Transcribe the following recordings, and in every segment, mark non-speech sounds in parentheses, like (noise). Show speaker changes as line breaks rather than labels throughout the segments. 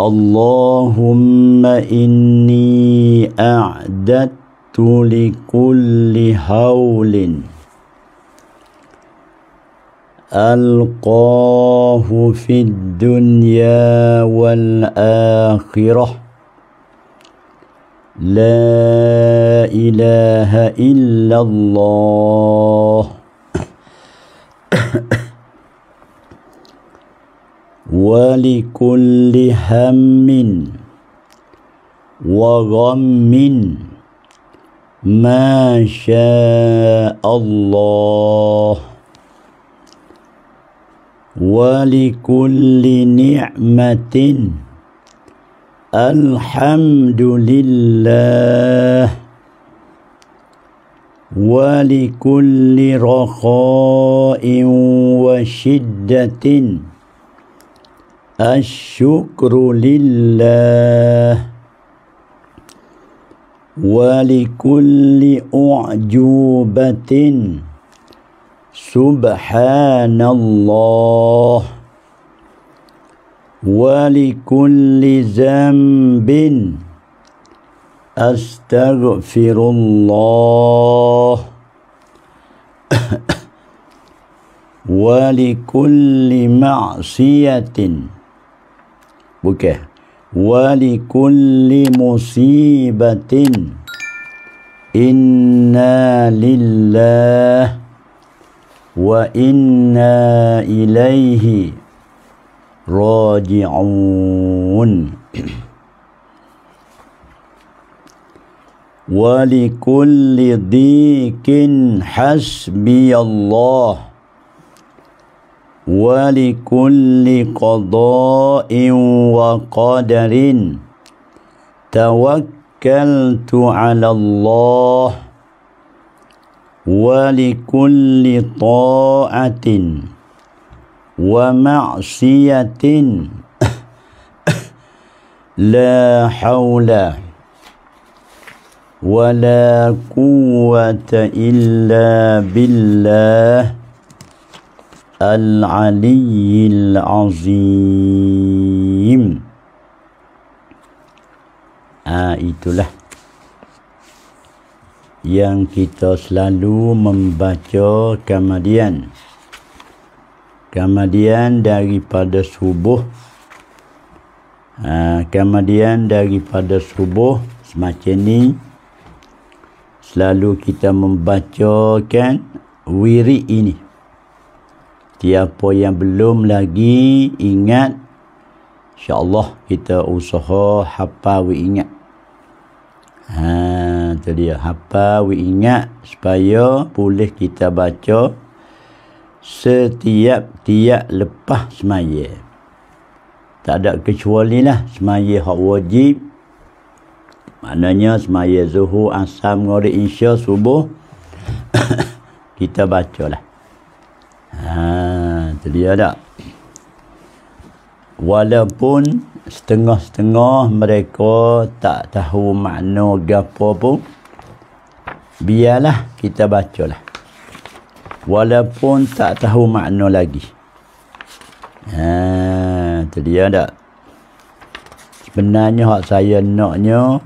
اللهم إني أعددت لكل هول ألقاه في الدنيا والآخرة لا إله إلا الله ولكل هم وغم ما شاء الله ولكل نعمة الحمد لله ولكل رخاء وشدة الشكر لله ولكل أعجوبة سبحان الله ولكل ذنب أستغفر الله (coughs) ولكل معصية Bukan. Walikulli musibatin inna lillah wa inna ilaihi raji'un. ولكل ضيق حسبي الله ولكل قضاء وقدر توكلت على الله ولكل طاعة ومعصية (coughs) لا حول ولا قوة إلا بالله al-aliyyil azim ah ha, itulah yang kita selalu membaca kemudian kemudian daripada subuh ha, kemudian daripada subuh semacam ni selalu kita membacakan wiri ini Tiapa yang belum lagi ingat InsyaAllah kita usaha hapa we ingat Ha, itu dia Hapa we ingat Supaya boleh kita baca Setiap tiap lepas semaya Tak ada kecuali lah Semaya hak wajib Maknanya semaya zuhur asam ngorik insya subuh (coughs) Kita baca lah Ha, itu dia tak? Walaupun setengah-setengah mereka tak tahu makna gapo pun, biarlah kita bacalah. Walaupun tak tahu makna lagi. Ha, itu dia tak? Sebenarnya hak saya naknya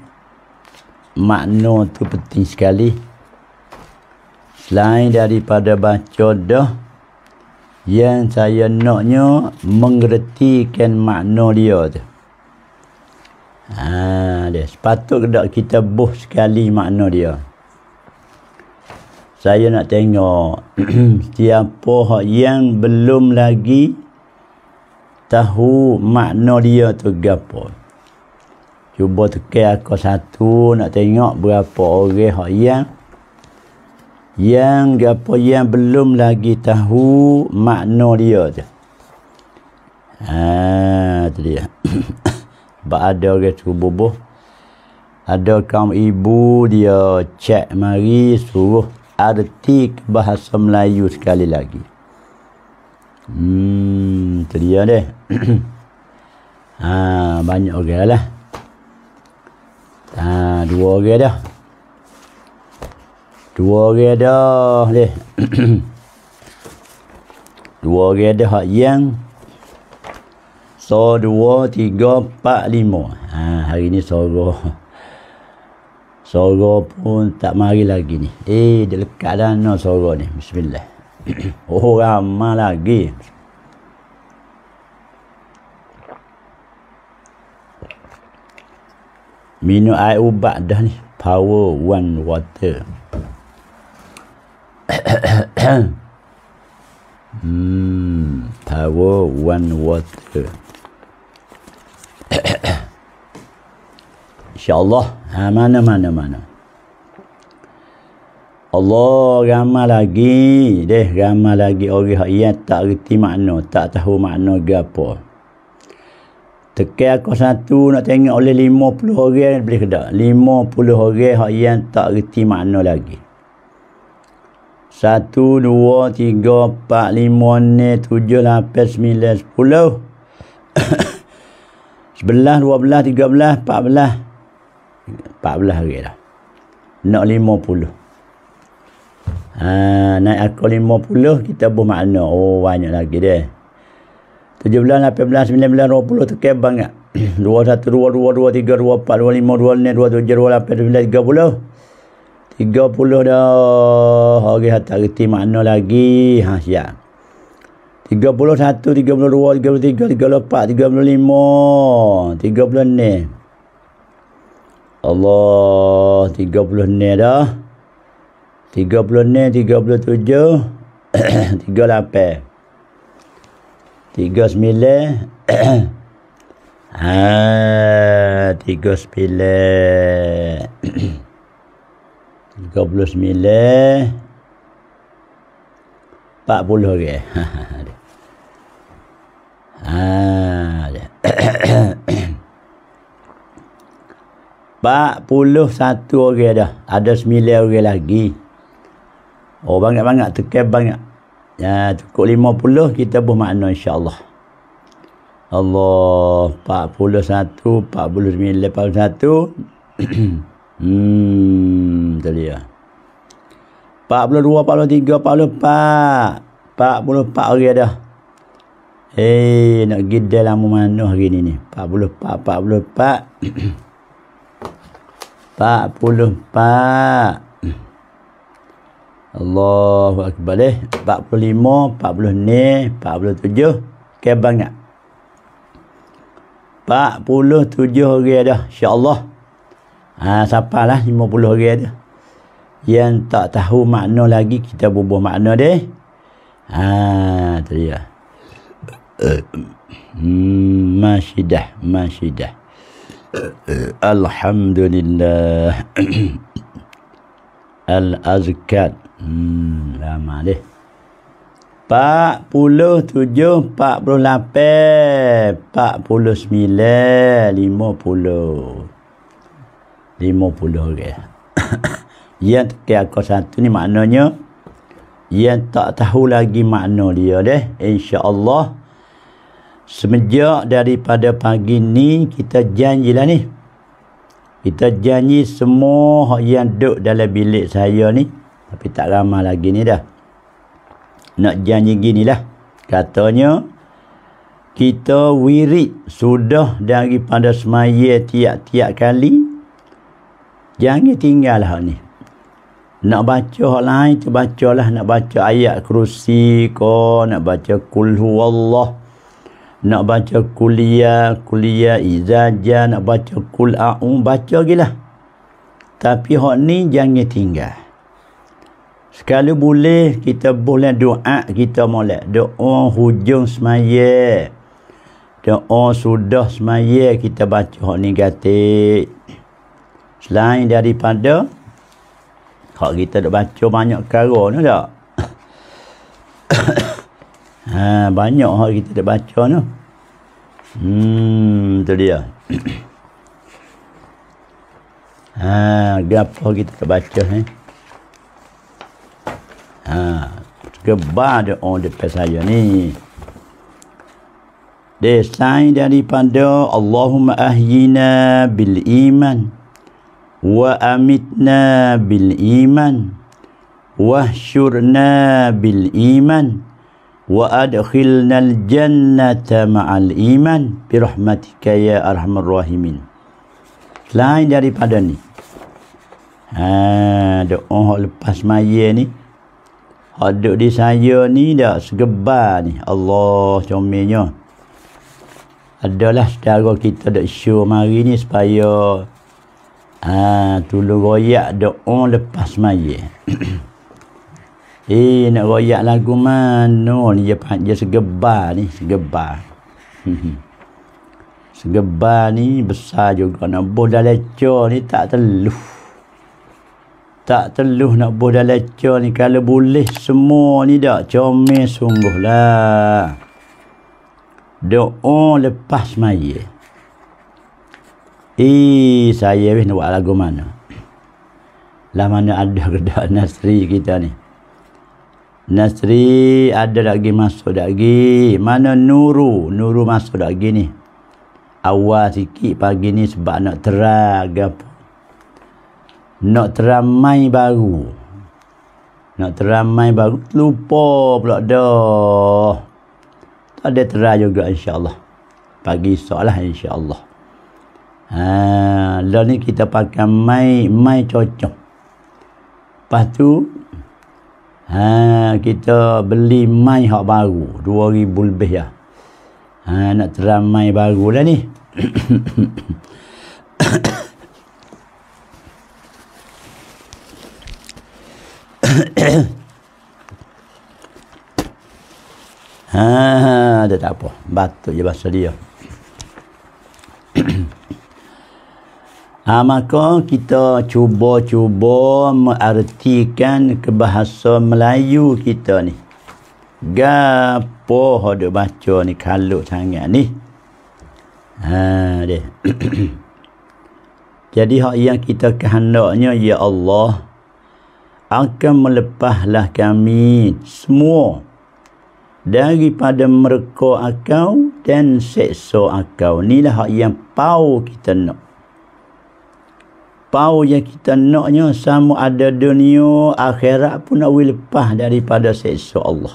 makna tu penting sekali. Selain daripada baca dah, yang saya naknya mengertikan makna dia tu. Ha, dia sepatut ke tak kita buh sekali makna dia. Saya nak tengok (clears throat) siapa yang belum lagi tahu makna dia tu gapo. Cuba tekan aku satu nak tengok berapa orang yang yang apa yang belum lagi tahu makna dia tu. Ha, tu dia. (coughs) Ba ada orang tu bubuh. Ada kaum ibu dia cek mari suruh arti bahasa Melayu sekali lagi. Hmm, tu dia deh. (coughs) ha, banyak orang lah. Ha, dua orang dah. Dua gedah deh. (coughs) dua gedah hak yang so dua tiga empat lima. Ha, hari ni sogo, sogo pun tak mari lagi ni. Eh, dia lekat dah no sogo ni. Bismillah. (coughs) oh, ramah lagi. Minum air ubat dah ni. Power one water hmm, power one water. (coughs) InsyaAllah. Ha, mana, mana, mana. Allah ramai lagi. Deh, ramai lagi orang yang tak reti makna. Tak tahu makna gapo. Tekai aku satu nak tengok oleh lima puluh orang boleh ke tak? Lima puluh orang yang tak reti makna lagi. Satu, dua, tiga, empat, lima, enam, tujuh, lapan, sembilan, sepuluh. (coughs) Sebelah, dua belah, tiga belah, empat belah. Empat belah lagi dah. Nak lima puluh. Ha, naik akal lima puluh, kita bermakna. Oh, banyak lagi dia. Tujuh belah, lapan belah, sembilan belah, dua puluh. Tukar banget. (coughs) Dua, satu, dua, dua, dua, tiga, dua, empat, dua, lima, dua, enam, dua, tujuh, dua, lapan, sembilan, tiga puluh. Tiga puluh dah hari okay, tak reti makna lagi ha siap tiga puluh lima, tiga puluh 36 Allah tiga puluh 36 dah Tiga puluh 36 37 38 39 Tiga sembilan. Haa. Tiga sembilan. 39 orang okay. ha ha ha 41 orang dah ada 9 orang lagi oh banyak-banyak tekan banyak ya cukup 50 kita buat makna insya Allah Allah pak pak satu, pak 49 satu. (coughs) Hmm, tu dia. 42, 43, 44. 44 hari dah. Hei, nak pergi dalam mana hari ni ni? 44, 44. 44. Allahu Akbar eh. 45, 46, 47. Okay, banyak. 47 hari dah. InsyaAllah. Allah. Ha, siapa lah 50 orang tu. Yang tak tahu makna lagi, kita bubuh makna dia. Ha, tu dia. Hmm, masyidah, masyidah. Alhamdulillah. (coughs) Al-Azkat. Hmm, lama dia. Puluh sembilan, lima puluh lima puluh orang. (coughs) yang ke aku satu ni maknanya, yang tak tahu lagi makna dia deh. InsyaAllah, semenjak daripada pagi ni, kita janji lah ni. Kita janji semua yang duduk dalam bilik saya ni. Tapi tak ramah lagi ni dah. Nak janji gini lah. Katanya, kita wirid sudah daripada semaya tiap-tiap kali Jangan tinggal hal ni. Nak baca hal lain tu bacalah. Nak baca ayat kursi ko. Nak baca kul huwallah. Nak baca kulia ya, kuliah, ya izajah. Nak baca kul a'um. Baca lagi lah. Tapi hal ni jangan tinggal. Sekali boleh kita boleh doa kita mulai. Doa hujung semaya. Doa sudah semaya kita baca hal ni gatik. Selain daripada kalau kita dok baca banyak perkara ni tak? (coughs) ha, banyak hak kita dok baca ni. Hmm, tu dia. (coughs) ha, gapo kita dok baca ni? Eh? Ha, gebah de orang de pesaya ni. Desain daripada Allahumma ahyina bil iman wa amitna bil iman wahsyurna bil iman wa adkhilna al jannata ma'al iman bi rahmatika ya arhamar rahimin lain daripada ni ha doa hok lepas maya ni hok di saya ni dak segebar ni Allah comenya adalah saudara kita dak syur mari ni supaya Ha, tulu royak doa oh, lepas maya (coughs) eh nak royak lagu mana oh, ni dia panggil segebar ni segebar (laughs) segebar ni besar juga nak buh dalam ni tak teluh tak teluh nak buh dalam ni kalau boleh semua ni dah comel sungguh lah doa oh, lepas maya Eh, saya weh nak buat lagu mana? Lah mana ada kedah (laughs) Nasri kita ni. Nasri ada lagi masuk lagi. Mana Nuru? Nuru masuk lagi ni. Awal sikit pagi ni sebab nak terang apa. Nak teramai baru. Nak teramai baru. Lupa pula dah. Tak ada terang juga insyaAllah. Pagi soalah insya Allah. Ha, lo lah ni kita pakai mai mai cocok. Lepas tu ha, kita beli mai hak baru 2000 lebih ya. Ha, nak teramai baru lah ni. (coughs) Haa ada tak apa. Batuk je bahasa dia. (coughs) Ha, maka kita cuba-cuba mengartikan ke bahasa Melayu kita ni. Gapo hodok baca ni kalut sangat ni. Ha, deh. (clears throat) Jadi hak yang kita kehendaknya ya Allah akan melepahlah kami semua daripada mereka akau dan seksa akau. Inilah hak yang pau kita nak pau yang kita naknya sama ada dunia akhirat pun nak lepas daripada seksa Allah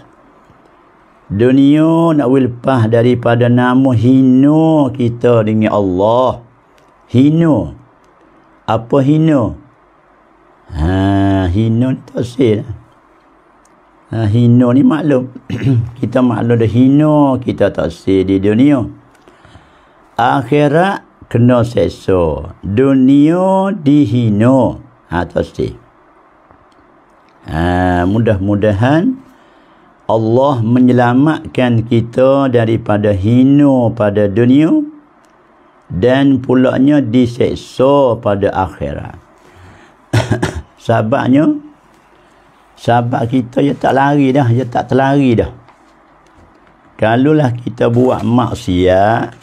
dunia nak lepas daripada nama hino kita dengan Allah hino apa hino ha hino tak sel ha, hino ni maklum (clears throat) kita maklum dah hino kita tak sel di dunia akhirat kena seso dunia dihino atau ha, si ha, mudah-mudahan Allah menyelamatkan kita daripada hino pada dunia dan pulaknya diseksa pada akhirat (coughs) sahabatnya sahabat kita dia tak lari dah dia tak terlari dah kalaulah kita buat maksiat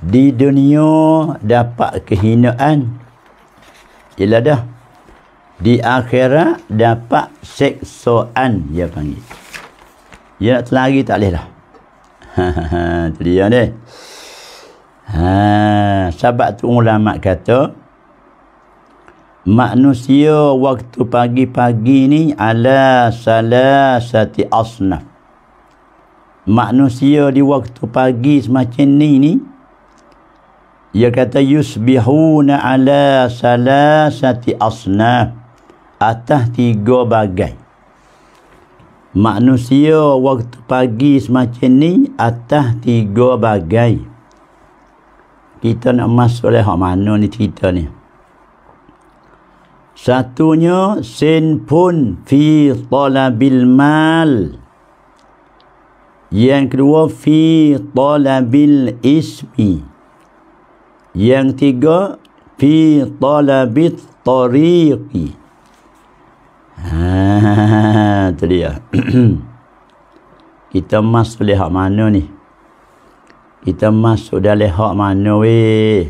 di dunia dapat kehinaan ialah dah di akhirat dapat seksoan dia panggil dia nak terlari tak boleh lah (laughs) tu dia ni ha, sahabat tu ulama kata manusia waktu pagi-pagi ni ala salasati asnaf manusia di waktu pagi semacam ni ni ia kata yusbihuna ala salasati asna atas tiga bagai manusia waktu pagi semacam ni atas tiga bagai kita nak masuk oleh hak mana ni cerita ni satunya sin pun fi talabil mal yang kedua fi talabil ismi yang tiga fi talabit tariqi. Ha, ah, (laughs) tu dia. (clears throat) Kita masuk leh hak mana ni? Kita masuk dari hak mana we?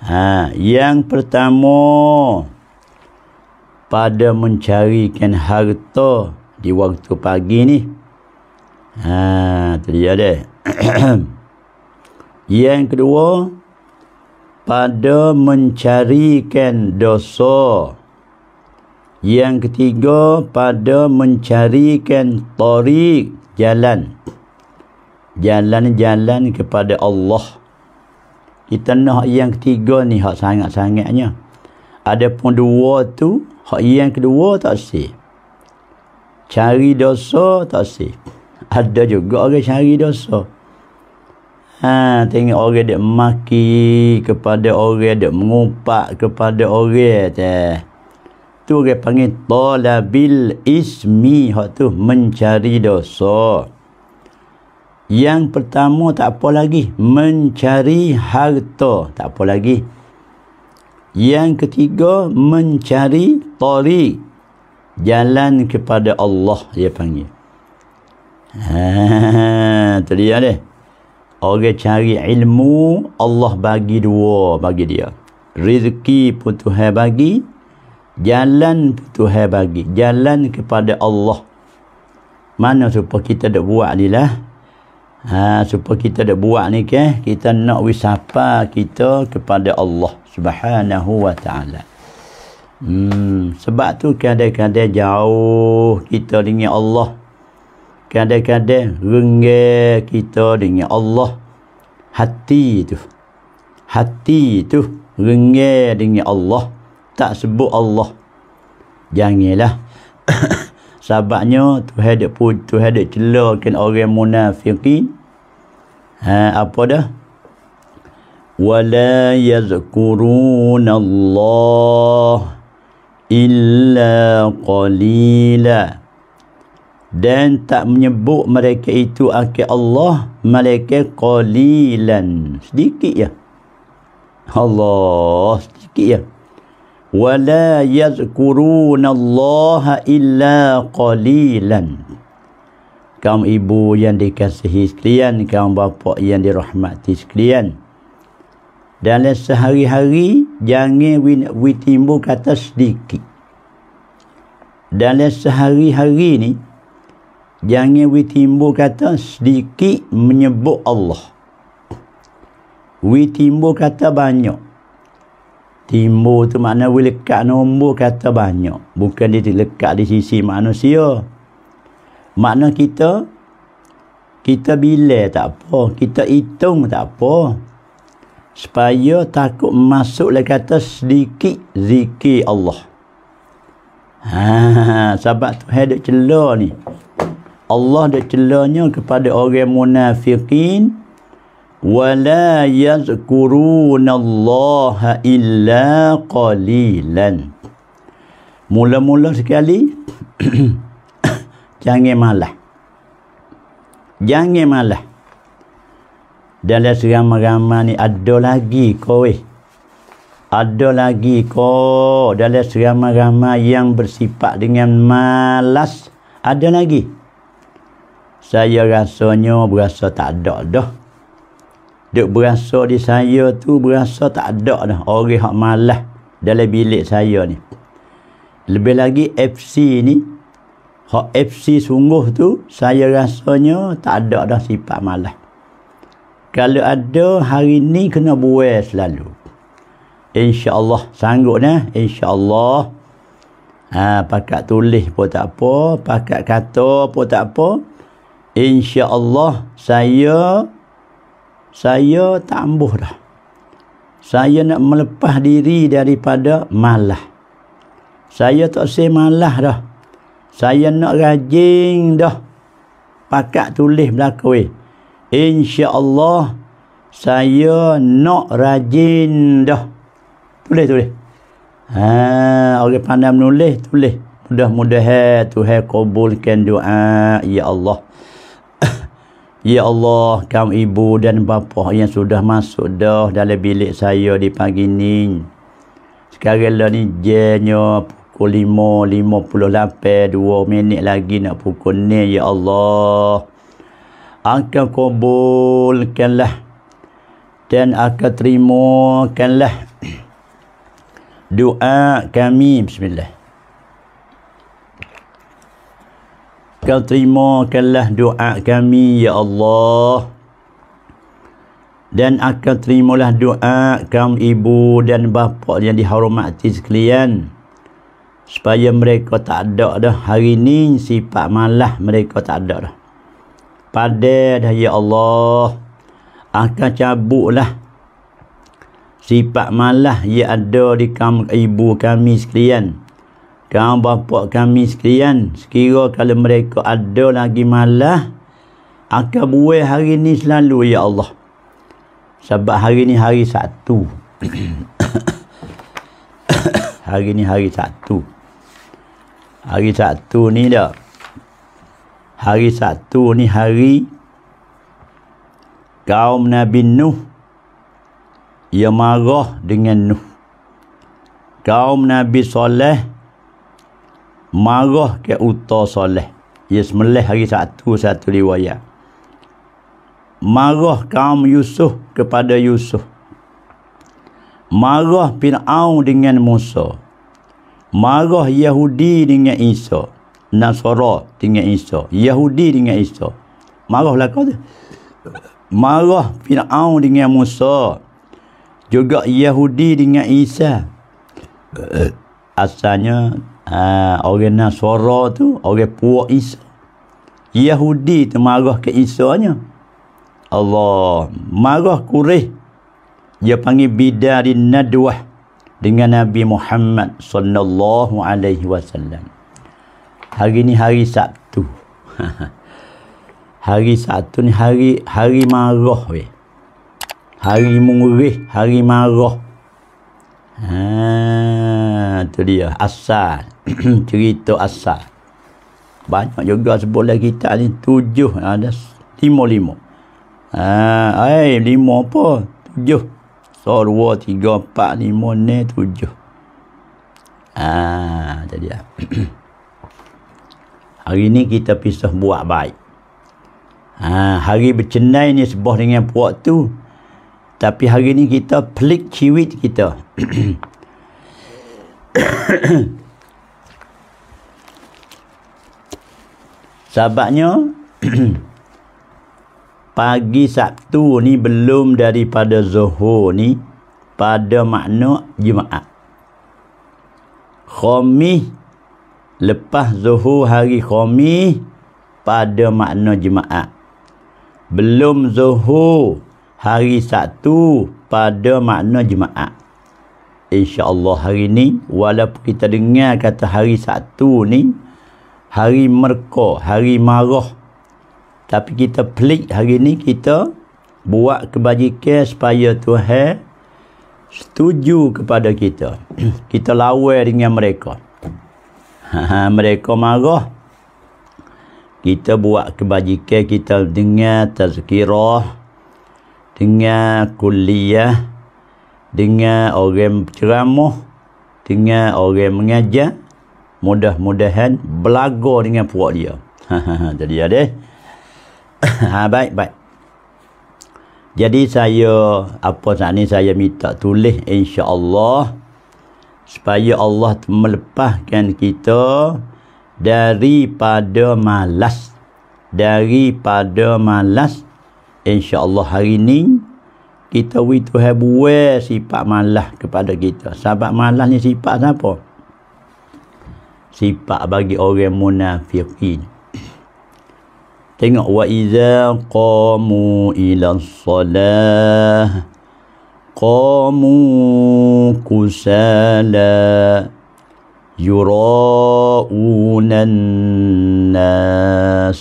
ha, (clears throat) ah, yang pertama pada mencari mencarikan harta di waktu pagi ni. Ha, ah, tu dia deh. (clears throat) Yang kedua, pada mencarikan dosa. Yang ketiga, pada mencarikan tarik jalan. Jalan-jalan kepada Allah. Kita nak yang ketiga ni hak sangat-sangatnya. Ada pun dua tu, hak yang kedua tak sih. Cari dosa tak sih. Ada juga orang cari dosa. Ha, tengok orang dia maki kepada orang dia mengumpat kepada orang dia. Tu dia panggil talabil ismi. Hak tu mencari dosa. Yang pertama tak apa lagi. Mencari harta. Tak apa lagi. Yang ketiga mencari tari. Jalan kepada Allah dia panggil. Ha, tu dia dia. Orang cari ilmu, Allah bagi dua bagi dia. Rizki pun Tuhan bagi. Jalan pun Tuhan bagi. Jalan kepada Allah. Mana supaya kita dah buat ni lah. Ha, supaya kita dah buat ni ke. Kita nak wisapa kita kepada Allah. Subhanahu wa ta'ala. Hmm, sebab tu kadang-kadang jauh kita dengan Allah kadang-kadang renggir kita dengan Allah hati tu hati tu renggir dengan Allah tak sebut Allah janganlah (coughs) sebabnya tu hadap pun tu hadap celakan orang munafikin. ha, apa dah wala yazkurun illa qalilah dan tak menyebut mereka itu akhir Allah mereka qalilan sedikit ya Allah sedikit ya wala yazkurun Allah illa qalilan kaum ibu yang dikasihi sekalian kaum bapa yang dirahmati sekalian dalam sehari-hari jangan win win kata sedikit dalam sehari-hari ni Jangan we timbul kata sedikit menyebut Allah. We timbul kata banyak. Timbul tu makna we lekat nombor kata banyak. Bukan dia lekat di sisi manusia. Makna kita, kita bila tak apa. Kita hitung tak apa. Supaya takut masuk le kata sedikit zikir Allah. Ha, (laughs) sahabat tu hidup celah ni. Allah dia celanya kepada orang munafiqin wala yazkurunallaha illa qalilan mula-mula sekali (coughs) jangan malah jangan malah dalam seramah-ramah ni ada lagi kau eh ada lagi kau dalam seramah-ramah yang bersifat dengan malas ada lagi saya rasanya berasa tak ada dah. Dia berasa di saya tu berasa tak ada dah. Orang yang malah dalam bilik saya ni. Lebih lagi FC ni. Hak FC sungguh tu saya rasanya tak ada dah sifat malah. Kalau ada hari ni kena buai selalu. InsyaAllah sanggup dah. InsyaAllah. Ha, pakat tulis pun tak apa. Pakat kata pun tak apa insya-Allah saya saya tak ambuh dah. Saya nak melepah diri daripada malah. Saya tak se malah dah. Saya nak rajin dah. Pakat tulis belaka weh. Insya-Allah saya nak rajin dah. Tulis tulis. Ha, orang pandai menulis tulis. Mudah-mudahan Tuhan kabulkan doa ya Allah. Ya Allah, kaum ibu dan bapa yang sudah masuk dah dalam bilik saya di pagi ni. Sekarang lah ni jenya pukul lima lima puluh 5, dua minit lagi nak pukul ni. Ya Allah, akan kubulkanlah dan akan terimakanlah doa kami. Bismillah. Kau terimakanlah doa kami, Ya Allah. Dan akan terimalah doa kaum ibu dan bapa yang dihormati sekalian. Supaya mereka tak ada dah hari ni sifat malah mereka tak ada dah. Pada dah ya Allah akan cabutlah sifat malah yang ada di kaum ibu kami sekalian kaum bapa kami sekalian sekira kalau mereka ada lagi malah akan buai hari ni selalu ya Allah sebab hari ni hari satu (coughs) hari ni hari satu hari satu ni dah hari satu ni hari kaum Nabi Nuh ia marah dengan Nuh kaum Nabi Soleh marah ke uta soleh ia semelih hari satu satu riwayat marah kaum Yusuf kepada Yusuf marah Fir'aun dengan Musa marah Yahudi dengan Isa Nasara dengan Isa Yahudi dengan Isa marahlah kau tu marah Fir'aun dengan Musa juga Yahudi dengan Isa asalnya Ha, orang nak suara tu, orang puak Isa. Yahudi tu marah ke Isa nya. Allah marah kurih. Dia panggil bidari nadwah dengan Nabi Muhammad sallallahu alaihi wasallam. Hari ni hari Sabtu. (laughs) hari Sabtu ni hari hari marah we, Hari mengurih, hari marah. Ha, tu dia asal. (clears throat) cerita asal. Banyak juga sebutlah kita ni tujuh ah, ada lima lima. Ha, ah, ai eh, lima apa? Tujuh. So dua tiga empat lima ni tujuh. Ha, jadi ah. (clears throat) hari ni kita pisah buat baik. Ha, hari bercenai ni sebuah dengan puak tu. Tapi hari ni kita pelik ciwit kita. (clears throat) (coughs) Sebabnya (clears throat) pagi Sabtu ni belum daripada Zuhur ni pada makna Jumaat. Khamis lepas Zuhur hari Khamis pada makna Jumaat. Belum Zuhur hari Sabtu pada makna Jumaat. InsyaAllah hari ni walaupun kita dengar kata hari Sabtu ni hari merka, hari marah. Tapi kita pelik hari ini, kita buat kebajikan supaya Tuhan setuju kepada kita. (clears throat) kita lawa dengan mereka. Ha, (laughs) mereka marah. Kita buat kebajikan, kita dengan tazkirah, dengan kuliah, dengan orang ceramah, dengan orang mengajar mudah-mudahan belaga dengan puak dia. (laughs) Jadi ya deh. (laughs) ha, baik, baik. Jadi saya apa saat ni saya minta tulis insya-Allah supaya Allah melepaskan kita daripada malas daripada malas insya-Allah hari ni kita we to have sifat malas kepada kita. Sebab malas ni sifat siapa? sifat bagi orang munafiqin tengok wa iza qamu ila salah qamu kusala يراؤون nas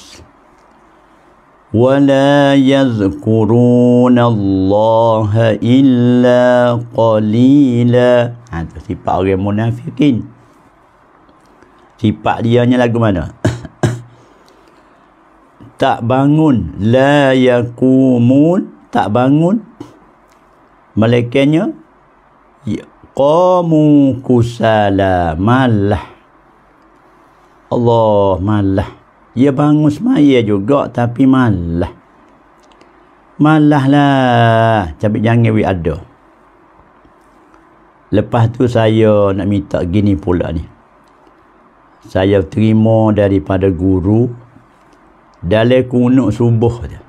ولا يذكرون الله إلا قليلا هذا في بعض المنافقين Sifat dia ni lagu mana? (coughs) tak bangun. La yakumun. Tak bangun. Malaikannya. Qamu kusala malah. Allah malah. Dia bangun semaya juga tapi malah. Malah lah. Tapi jangan we ada. Lepas tu saya nak minta gini pula ni saya terima daripada guru dari kunuk subuh dia.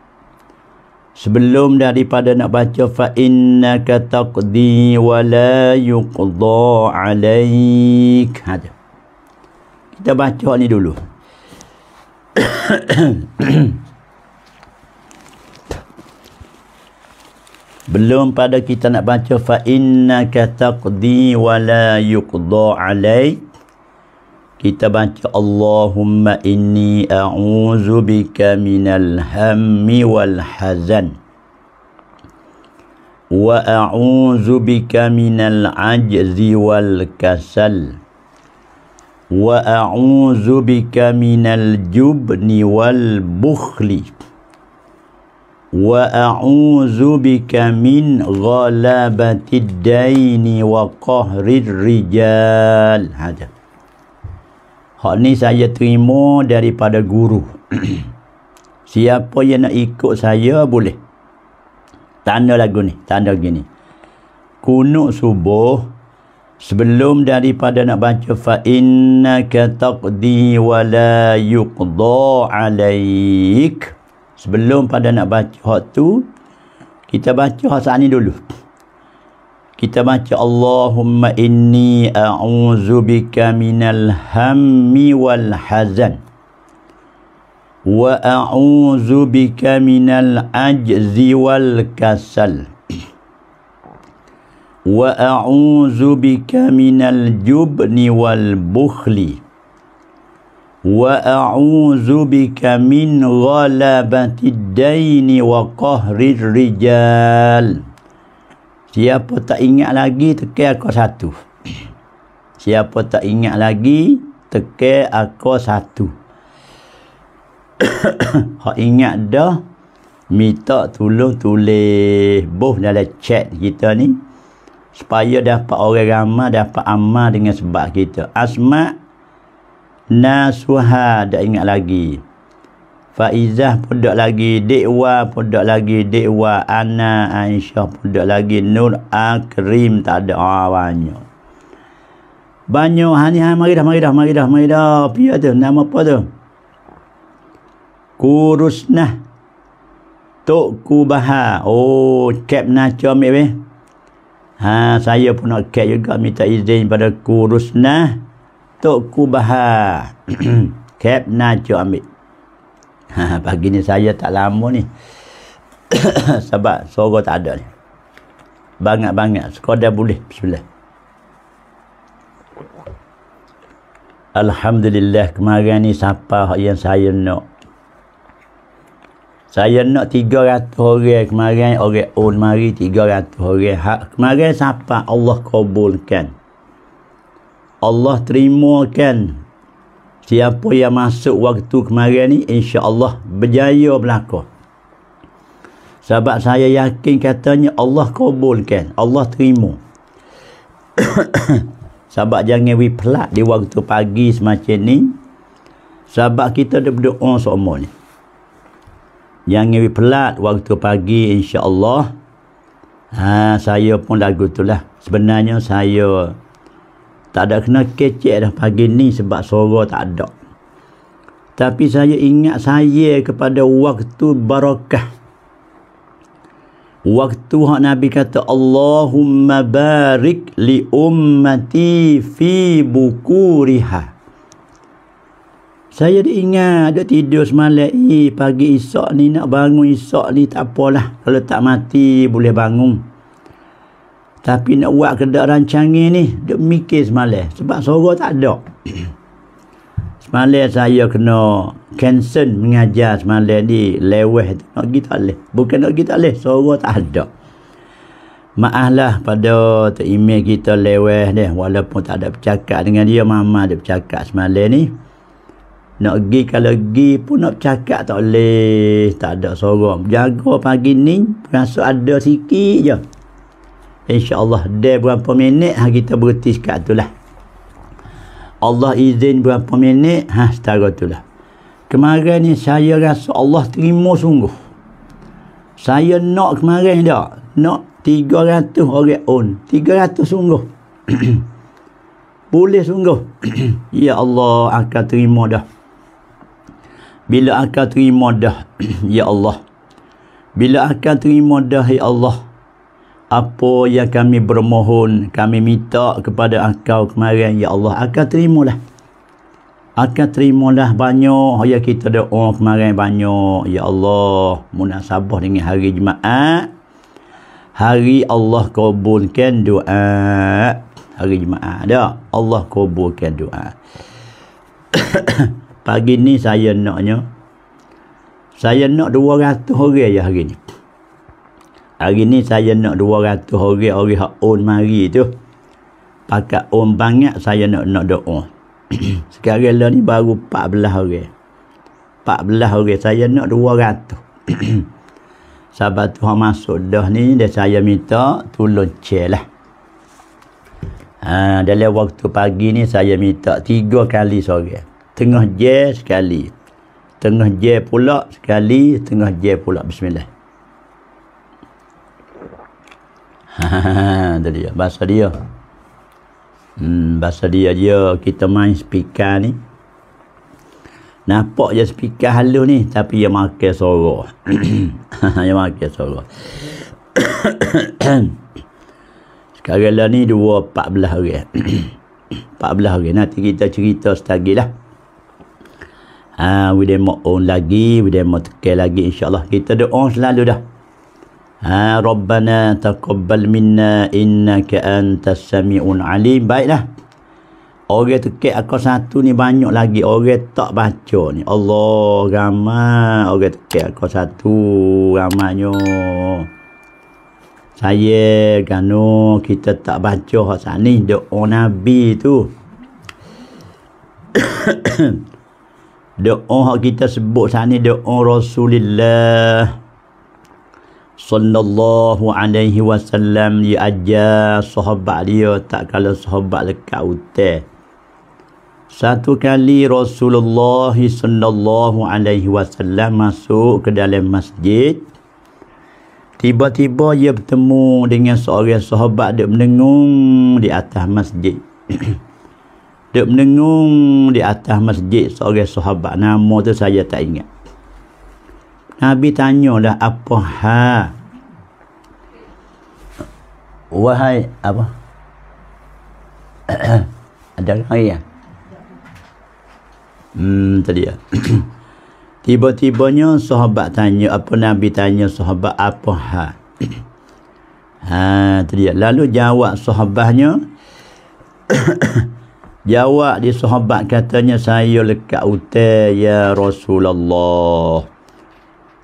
Sebelum daripada nak baca fa innaka taqdi wa la yuqda alaik. Hadap. Kita baca ni dulu. (coughs) Belum pada kita nak baca fa innaka taqdi wa la yuqda alaik. kita baca Allahumma inni a'udzu bika minal hammi wal hazan wa a'udzu bika minal ajzi wal kasal wa a'udzu bika minal jubni wal bukhli wa a'udzu bika min ghalabati daini wa qahrir rijal hada Hak ni saya terima daripada guru. (clears throat) Siapa yang nak ikut saya boleh. Tanda lagu ni, tanda gini. Kunuk subuh sebelum daripada nak baca fa'inna innaka taqdi wa la yuqda alaik sebelum pada nak baca hak tu kita baca hak ni dulu kita baca Allahumma inni a'udzu bika minal hammi wal hazan wa a'udzu bika minal ajzi wal kasal wa a'udzu bika minal jubni wal bukhli wa a'udzu bika min ghalabati ad dayni wa qahri rijal Siapa tak ingat lagi tekan aku satu. Siapa tak ingat lagi tekan aku satu. (coughs) Hak ingat dah minta tolong tulis boh dalam chat kita ni supaya dapat orang ramai dapat amal dengan sebab kita. Asma Nasuha dah ingat lagi. Faizah pun tak lagi. Dekwa pun tak lagi. Dekwa. Ana Aisyah pun tak lagi. Nur Akrim tak ada. Ah, banyak. Banyak. Ha ni ha. Mari dah, mari dah, mari dah, mari dah. Pia tu. Nama apa tu? Kurusnah. Tok Kubaha. Oh, cap naca ambil weh. Ha, saya pun nak cap juga. Minta izin pada Kurusnah. Tok Kubaha. (clears throat) cap naca ambil. Ha, pagi ni saya tak lama ni (coughs) sebab suara tak ada ni banyak-banyak sekadar boleh bismillah Alhamdulillah kemarin ni siapa yang saya nak saya nak 300 orang kemarin orang on mari 300 orang hak kemarin siapa Allah kabulkan Allah terimakan siapa yang masuk waktu kemarin ni Allah berjaya berlaku sebab saya yakin katanya Allah kabulkan Allah terima sebab (coughs) jangan we pelat di waktu pagi semacam ni sebab kita dah berdoa semua ni jangan we pelat waktu pagi insyaallah ha, saya pun lagu tu lah. sebenarnya saya tak ada kena kecek dah pagi ni sebab suara tak ada. Tapi saya ingat saya kepada waktu barakah. Waktu hak Nabi kata Allahumma barik li ummati fi bukuriha. Saya diingat ada tidur semalam eh, pagi esok ni nak bangun esok ni tak apalah kalau tak mati boleh bangun. Tapi nak buat kedai rancangan ni, duk mikir semalam. Sebab sorok tak ada. (clears throat) semalam saya kena cancel mengajar semalam di leweh. Nak pergi tak boleh. Bukan nak pergi tak boleh, sorok tak ada. Maaflah pada email kita leweh ni. Walaupun tak ada bercakap dengan dia, mama ada bercakap semalam ni. Nak pergi kalau pergi pun nak bercakap tak boleh. Tak ada sorok. Jaga pagi ni, rasa ada sikit je. InsyaAllah dia berapa minit ha, kita berhenti sekat tu lah. Allah izin berapa minit ha, setara tu lah. Kemarin ni saya rasa Allah terima sungguh. Saya nak kemarin dah. Nak 300 orang on. 300 sungguh. (clears throat) Boleh sungguh. (clears throat) ya Allah akan terima dah. Bila akan (clears throat) ya terima dah. ya Allah. Bila akan terima dah. Ya Allah apa yang kami bermohon, kami minta kepada engkau kemarin, Ya Allah, akan terimalah. Akan terimalah banyak yang kita doa kemarin banyak. Ya Allah, munasabah dengan hari Jumaat. Hari Allah kabulkan doa. Hari Jumaat. Ada Allah kabulkan doa. (coughs) Pagi ni saya naknya. Saya nak 200 orang ya hari ni. Hari ni saya nak 200 orang orang hak on mari tu. Pakat on banyak saya nak nak on. (clears throat) Sekarang lah ni baru 14 orang. 14 orang saya nak 200. Sebab tu hak masuk dah ni dia saya minta tolong lah. Ha, dalam waktu pagi ni saya minta tiga kali sore. Tengah je sekali. Tengah je pula sekali. Tengah je pula. Bismillah. (laughs) dia bahasa dia hmm, bahasa dia dia kita main speaker ni nampak je speaker halus ni tapi dia makan suara (coughs) dia makan suara (coughs) sekarang lah ni 2.14 orang 14 (coughs) orang nanti kita cerita setagi lah Ah, ha, we demo on lagi, we demo tekel lagi insyaAllah. Kita doa selalu dah. Ha, Rabbana taqabbal minna Inna antas samiun alim. Baiklah. Orang tekek aku satu ni banyak lagi orang tak baca ni. Allah ramai orang tekek aku satu ramainya. Saya kanu kita tak baca hak sana doa nabi tu. (coughs) doa hak kita sebut sana doa Rasulullah sallallahu alaihi wasallam di ajar sahabat dia tak kala sahabat dekat hutan satu kali Rasulullah sallallahu alaihi wasallam masuk ke dalam masjid tiba-tiba ia bertemu dengan seorang sahabat dia mendengung di atas masjid (coughs) dia mendengung di atas masjid seorang sahabat nama tu saya tak ingat Nabi tanya, dah apa ha? Wahai apa? (clears throat) Ada ke ya? Hmm tadi ya. (clears throat) Tiba-tibanya sahabat tanya apa Nabi tanya sahabat apa ha? (clears throat) ha tadi ya. Lalu jawab sahabatnya jawab di sahabat katanya saya lekat hutan ya Rasulullah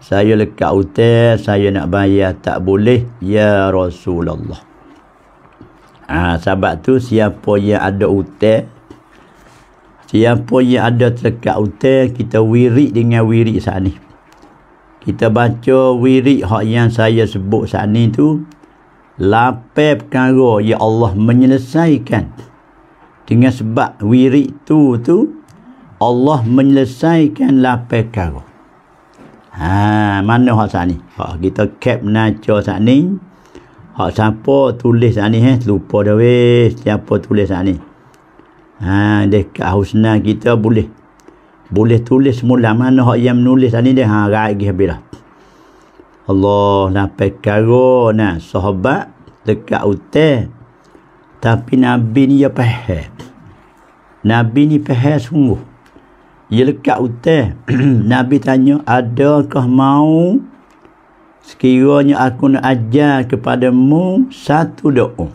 saya lekat hutang saya nak bayar tak boleh ya Rasulullah ha, sebab tu siapa yang ada hutang siapa yang ada terkat hutang kita wirik dengan wirik saat ni kita baca wirik hak yang saya sebut saat ni tu lapar perkara ya Allah menyelesaikan dengan sebab wirik tu tu Allah menyelesaikan lapar perkara Ha, mana hak sani? Hak kita cap naco sani. Hak siapa tulis sani eh? Lupa dah weh siapa tulis sani. Ha, dekat husna kita boleh. Boleh tulis semula mana hak yang menulis sani dah ha gaib ke habis dah. Allah nak pekaro nah sahabat dekat hotel tapi nabi ni ya pahal. Nabi ni pahal sungguh. Ia lekat utih. (clears throat) Nabi tanya, adakah mau sekiranya aku nak ajar kepadamu satu doa?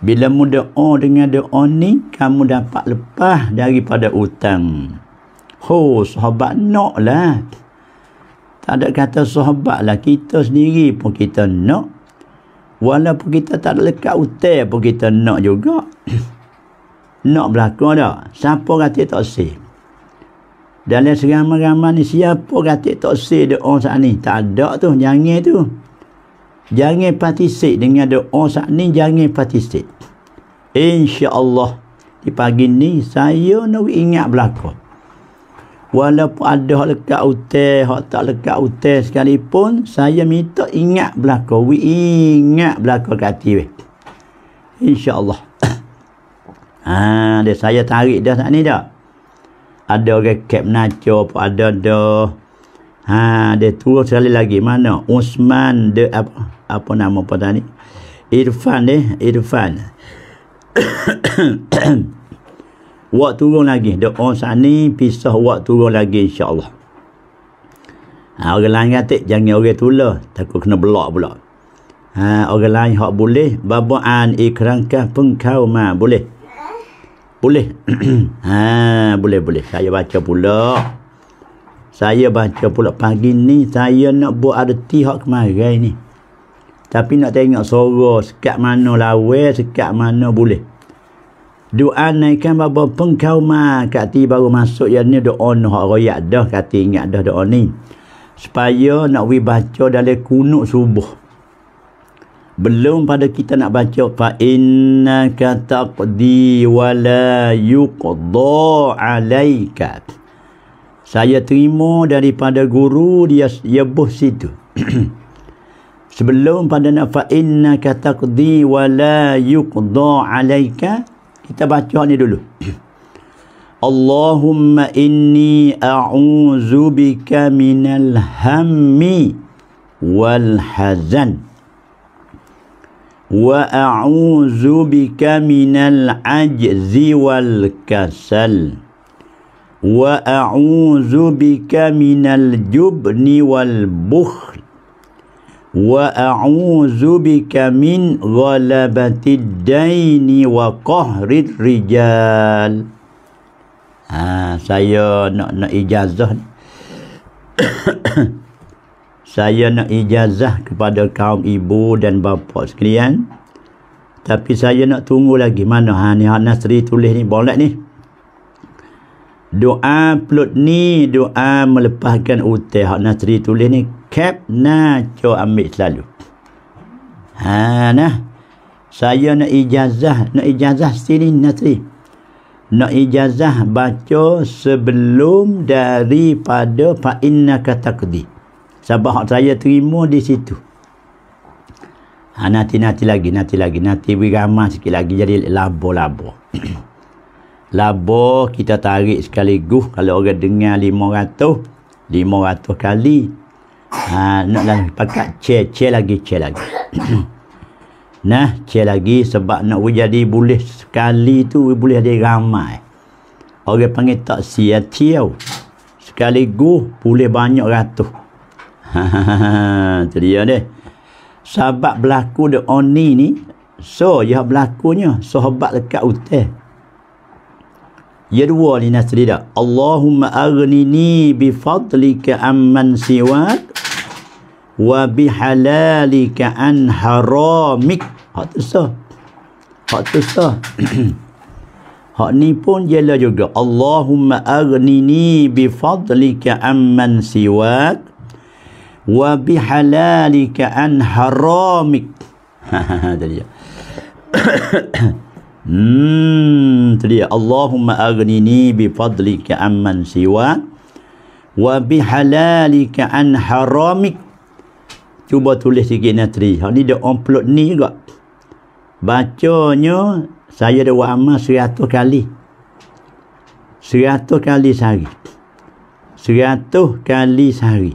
Bila mu doa dengan doa ni, kamu dapat lepas daripada utang. Ho, sahabat nak lah. Tak ada kata sahabat lah. Kita sendiri pun kita nak. Walaupun kita tak ada lekat utih pun kita nak juga. nak berlaku dah. Siapa kata tak sih? Dalam seramai-ramai ni siapa kata tak say doa saat ni? Tak ada tu, jangan tu. Jangan partisik dengan doa saat ni, jangan partisik. InsyaAllah, di pagi ni saya nak ingat belakang. Walaupun ada yang lekat utai, yang tak lekat utai sekalipun, saya minta ingat belakang. We ingat belakang kat TV. InsyaAllah. (coughs) ha, dia saya tarik dah saat ni dah ada orang kep naco apa ada ada ha dia turun sekali lagi mana Usman de apa apa nama apa tadi Irfan eh Irfan (coughs) Wak turun lagi dia orang oh, sana pisah wak turun lagi insyaallah ha orang lain kata jangan orang tula takut kena blok pula ha orang lain hak boleh babaan ikrangkah pengkau ma boleh boleh. (clears throat) ha, boleh boleh. Saya baca pula. Saya baca pula pagi ni saya nak buat arti hak kemarin ni. Tapi nak tengok suara sekat mana lawe, sekat mana boleh. Doa naikkan bapa pengkau kat baru masuk yang ni doa ni hak royak dah kata ingat dah doa ni. Supaya nak we baca dalam kunuk subuh belum pada kita nak baca fa innaka taqdi wa la yuqda alayka saya terima daripada guru dia sebut situ (clears throat) sebelum pada nak fa innaka taqdi wa la yuqda alayka kita baca ni dulu (clears throat) Allahumma inni A'uzu bika minal hammi wal hazan وأعوذ بك من العجز والكسل وأعوذ بك من الجبن والبخل وأعوذ بك من غلبة الدين وقهر الرجال آه سيو نو نو إجازة saya nak ijazah kepada kaum ibu dan bapa sekalian tapi saya nak tunggu lagi mana ha ni Nasri tulis ni bolak ni doa pelut ni doa melepaskan utih hak Nasri tulis ni cap na co ambil selalu ha nah saya nak ijazah nak ijazah sini Nasri nak ijazah baca sebelum daripada fa Inna taqdir sebab hak saya terima di situ. Ha, nanti-nanti lagi, nanti lagi. Nanti beramah sikit lagi jadi labo-labo. (clears throat) labo kita tarik sekaligus. Kalau orang dengar lima ratus, lima ratus kali. Ha, nak lah pakat cek, cek lagi, cek lagi. (clears throat) nah, cek lagi sebab nak jadi boleh sekali tu boleh jadi ramai. Orang panggil tak siatiau. Sekaligus boleh banyak ratus. (laughs) Itu dia ni. Sebab berlaku dia oni ni. So, ia ya berlakunya. sahabat dekat utih. Ya dua ni nasri dah. Allahumma agnini bifadlika amman siwak wa bihalalika an haramik. Hak tu sah. Hak tu sah. (clears throat) Hak ni pun jela juga. Allahumma agnini bifadlika amman siwak wa bihalalika an haramik jadi (laughs) ya (coughs) hmm jadi Allahumma agnini bi fadlika amman siwa wa bihalalika an haramik cuba tulis sikit natri ha ni dia upload ni juga bacanya saya dah buat amal seratus kali seratus kali sehari seratus kali sehari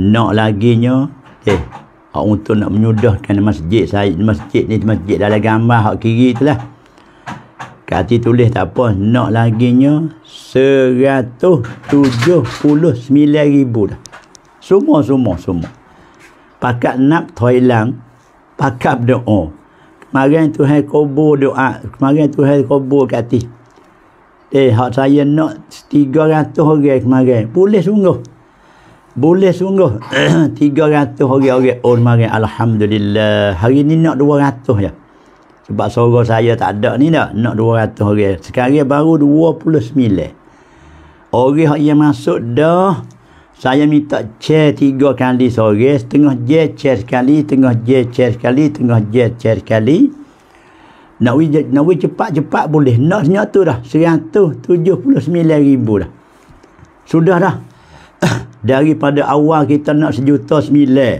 nak laginya eh hak untuk nak menyudahkan masjid saya masjid ni masjid dalam gambar hak kiri itulah kati tulis tak apa nak laginya 179000 dah semua semua semua pakat nap Thailand, pakat doa kemarin tu hai kobo doa kemarin tu hai kobo kati eh hak saya nak 300 orang kemarin boleh sungguh boleh sungguh (clears throat) tiga 300 orang-orang on oh, marah Alhamdulillah hari ni nak 200 je ya. sebab sorok saya tak ada ni dah nak 200 orang sekarang baru dua puluh 29 orang yang masuk dah saya minta chair tiga kali sore setengah je chair sekali tengah je chair sekali tengah je chair sekali nak we, nak we cepat-cepat boleh nak senyap tu puluh 179 ribu dah sudah dah (clears throat) daripada awal kita nak sejuta sembilan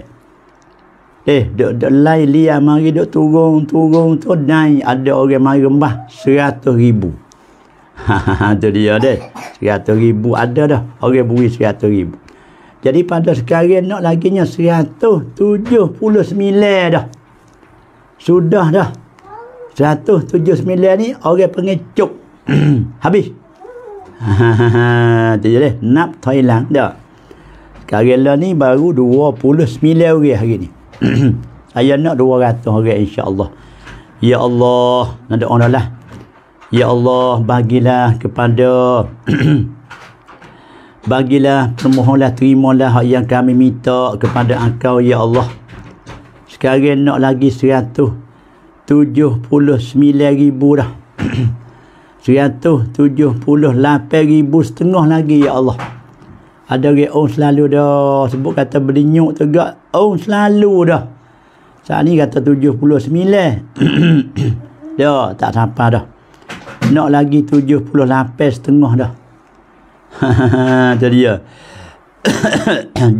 eh dok dok lai lia mari dok turun turun tu naik ada orang mari rembah seratus ribu (laughs) tu dia deh seratus ribu ada dah orang beri seratus ribu jadi pada sekarang nak laginya seratus tujuh puluh sembilan dah sudah dah seratus tujuh sembilan ni orang pengecuk (clears throat) habis (laughs) tu dia deh nap toilang dah Karela ni baru 29 orang hari ni. Saya (clears throat) nak 200 orang insya-Allah. Ya Allah, nak doa lah. Ya Allah, bagilah kepada (clears throat) bagilah permohonlah terimalah hak yang kami minta kepada engkau ya Allah. Sekarang nak lagi 100 79 ribu dah. 178 (clears throat) ribu setengah lagi ya Allah ada orang oh, selalu dah sebut kata berdenyuk tegak oh selalu dah saat ni kata 79 (coughs) dah tak sampai dah nak lagi 78 setengah dah (laughs) tu dia 78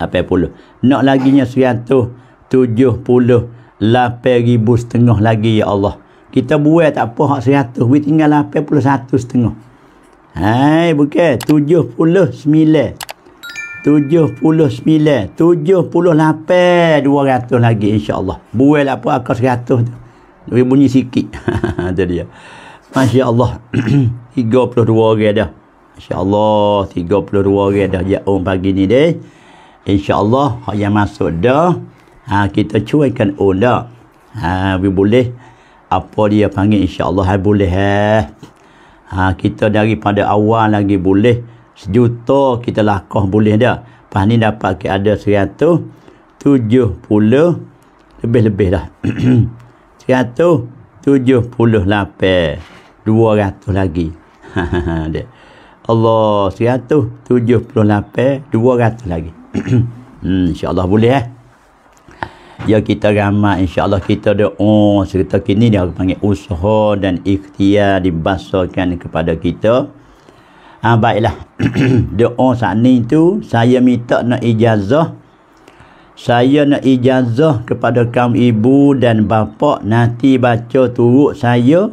apa 80 nak laginya 100 78 ribu setengah lagi ya Allah kita buat tak apa 100 we tinggal 81 setengah Hai, bukan. Tujuh puluh sembilan. Tujuh puluh sembilan. Tujuh puluh lapan. Dua ratus lagi insyaAllah. buel lah apa akal seratus tu. Lebih bunyi sikit. (laughs) Itu dia. Masya Allah. (clears throat) Tiga puluh dua orang dah. Masya Allah. Tiga puluh dua orang dah. Ya, um, pagi ni deh. InsyaAllah. yang masuk dah. Ha, kita cuaikan undang. Ha, boleh. Apa dia panggil insyaAllah. Ha, boleh. Ha. Ha, kita daripada awal lagi boleh. Sejuta kita lakuh boleh dia. Lepas ni dapat ada seratus tujuh puluh lebih-lebih dah. (clears throat) Seratus tujuh puluh lapar. Dua ratus lagi. (laughs) Allah seratus tujuh puluh lapar. Dua ratus lagi. (clears throat) hmm, InsyaAllah boleh eh. Ya kita ramai insyaAllah kita doa oh, Serta kini dia panggil usaha dan ikhtiar dibasakan kepada kita ha, Baiklah Doa (clears throat) oh, saat ni tu saya minta nak ijazah Saya nak ijazah kepada kaum ibu dan bapa Nanti baca turut saya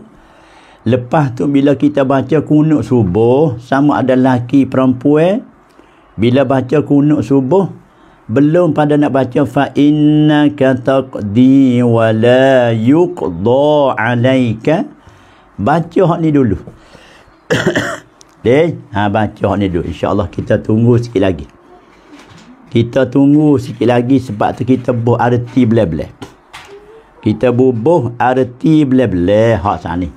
Lepas tu bila kita baca kunut subuh Sama ada lelaki perempuan Bila baca kunut subuh belum pada nak baca fa innaka taqdi wa la yuqda alayka baca hak ni dulu (coughs) deh ha baca hak ni dulu insyaallah kita tunggu sikit lagi kita tunggu sikit lagi sebab tu kita buh arti bela-bela kita bubuh arti bela-bela hak sana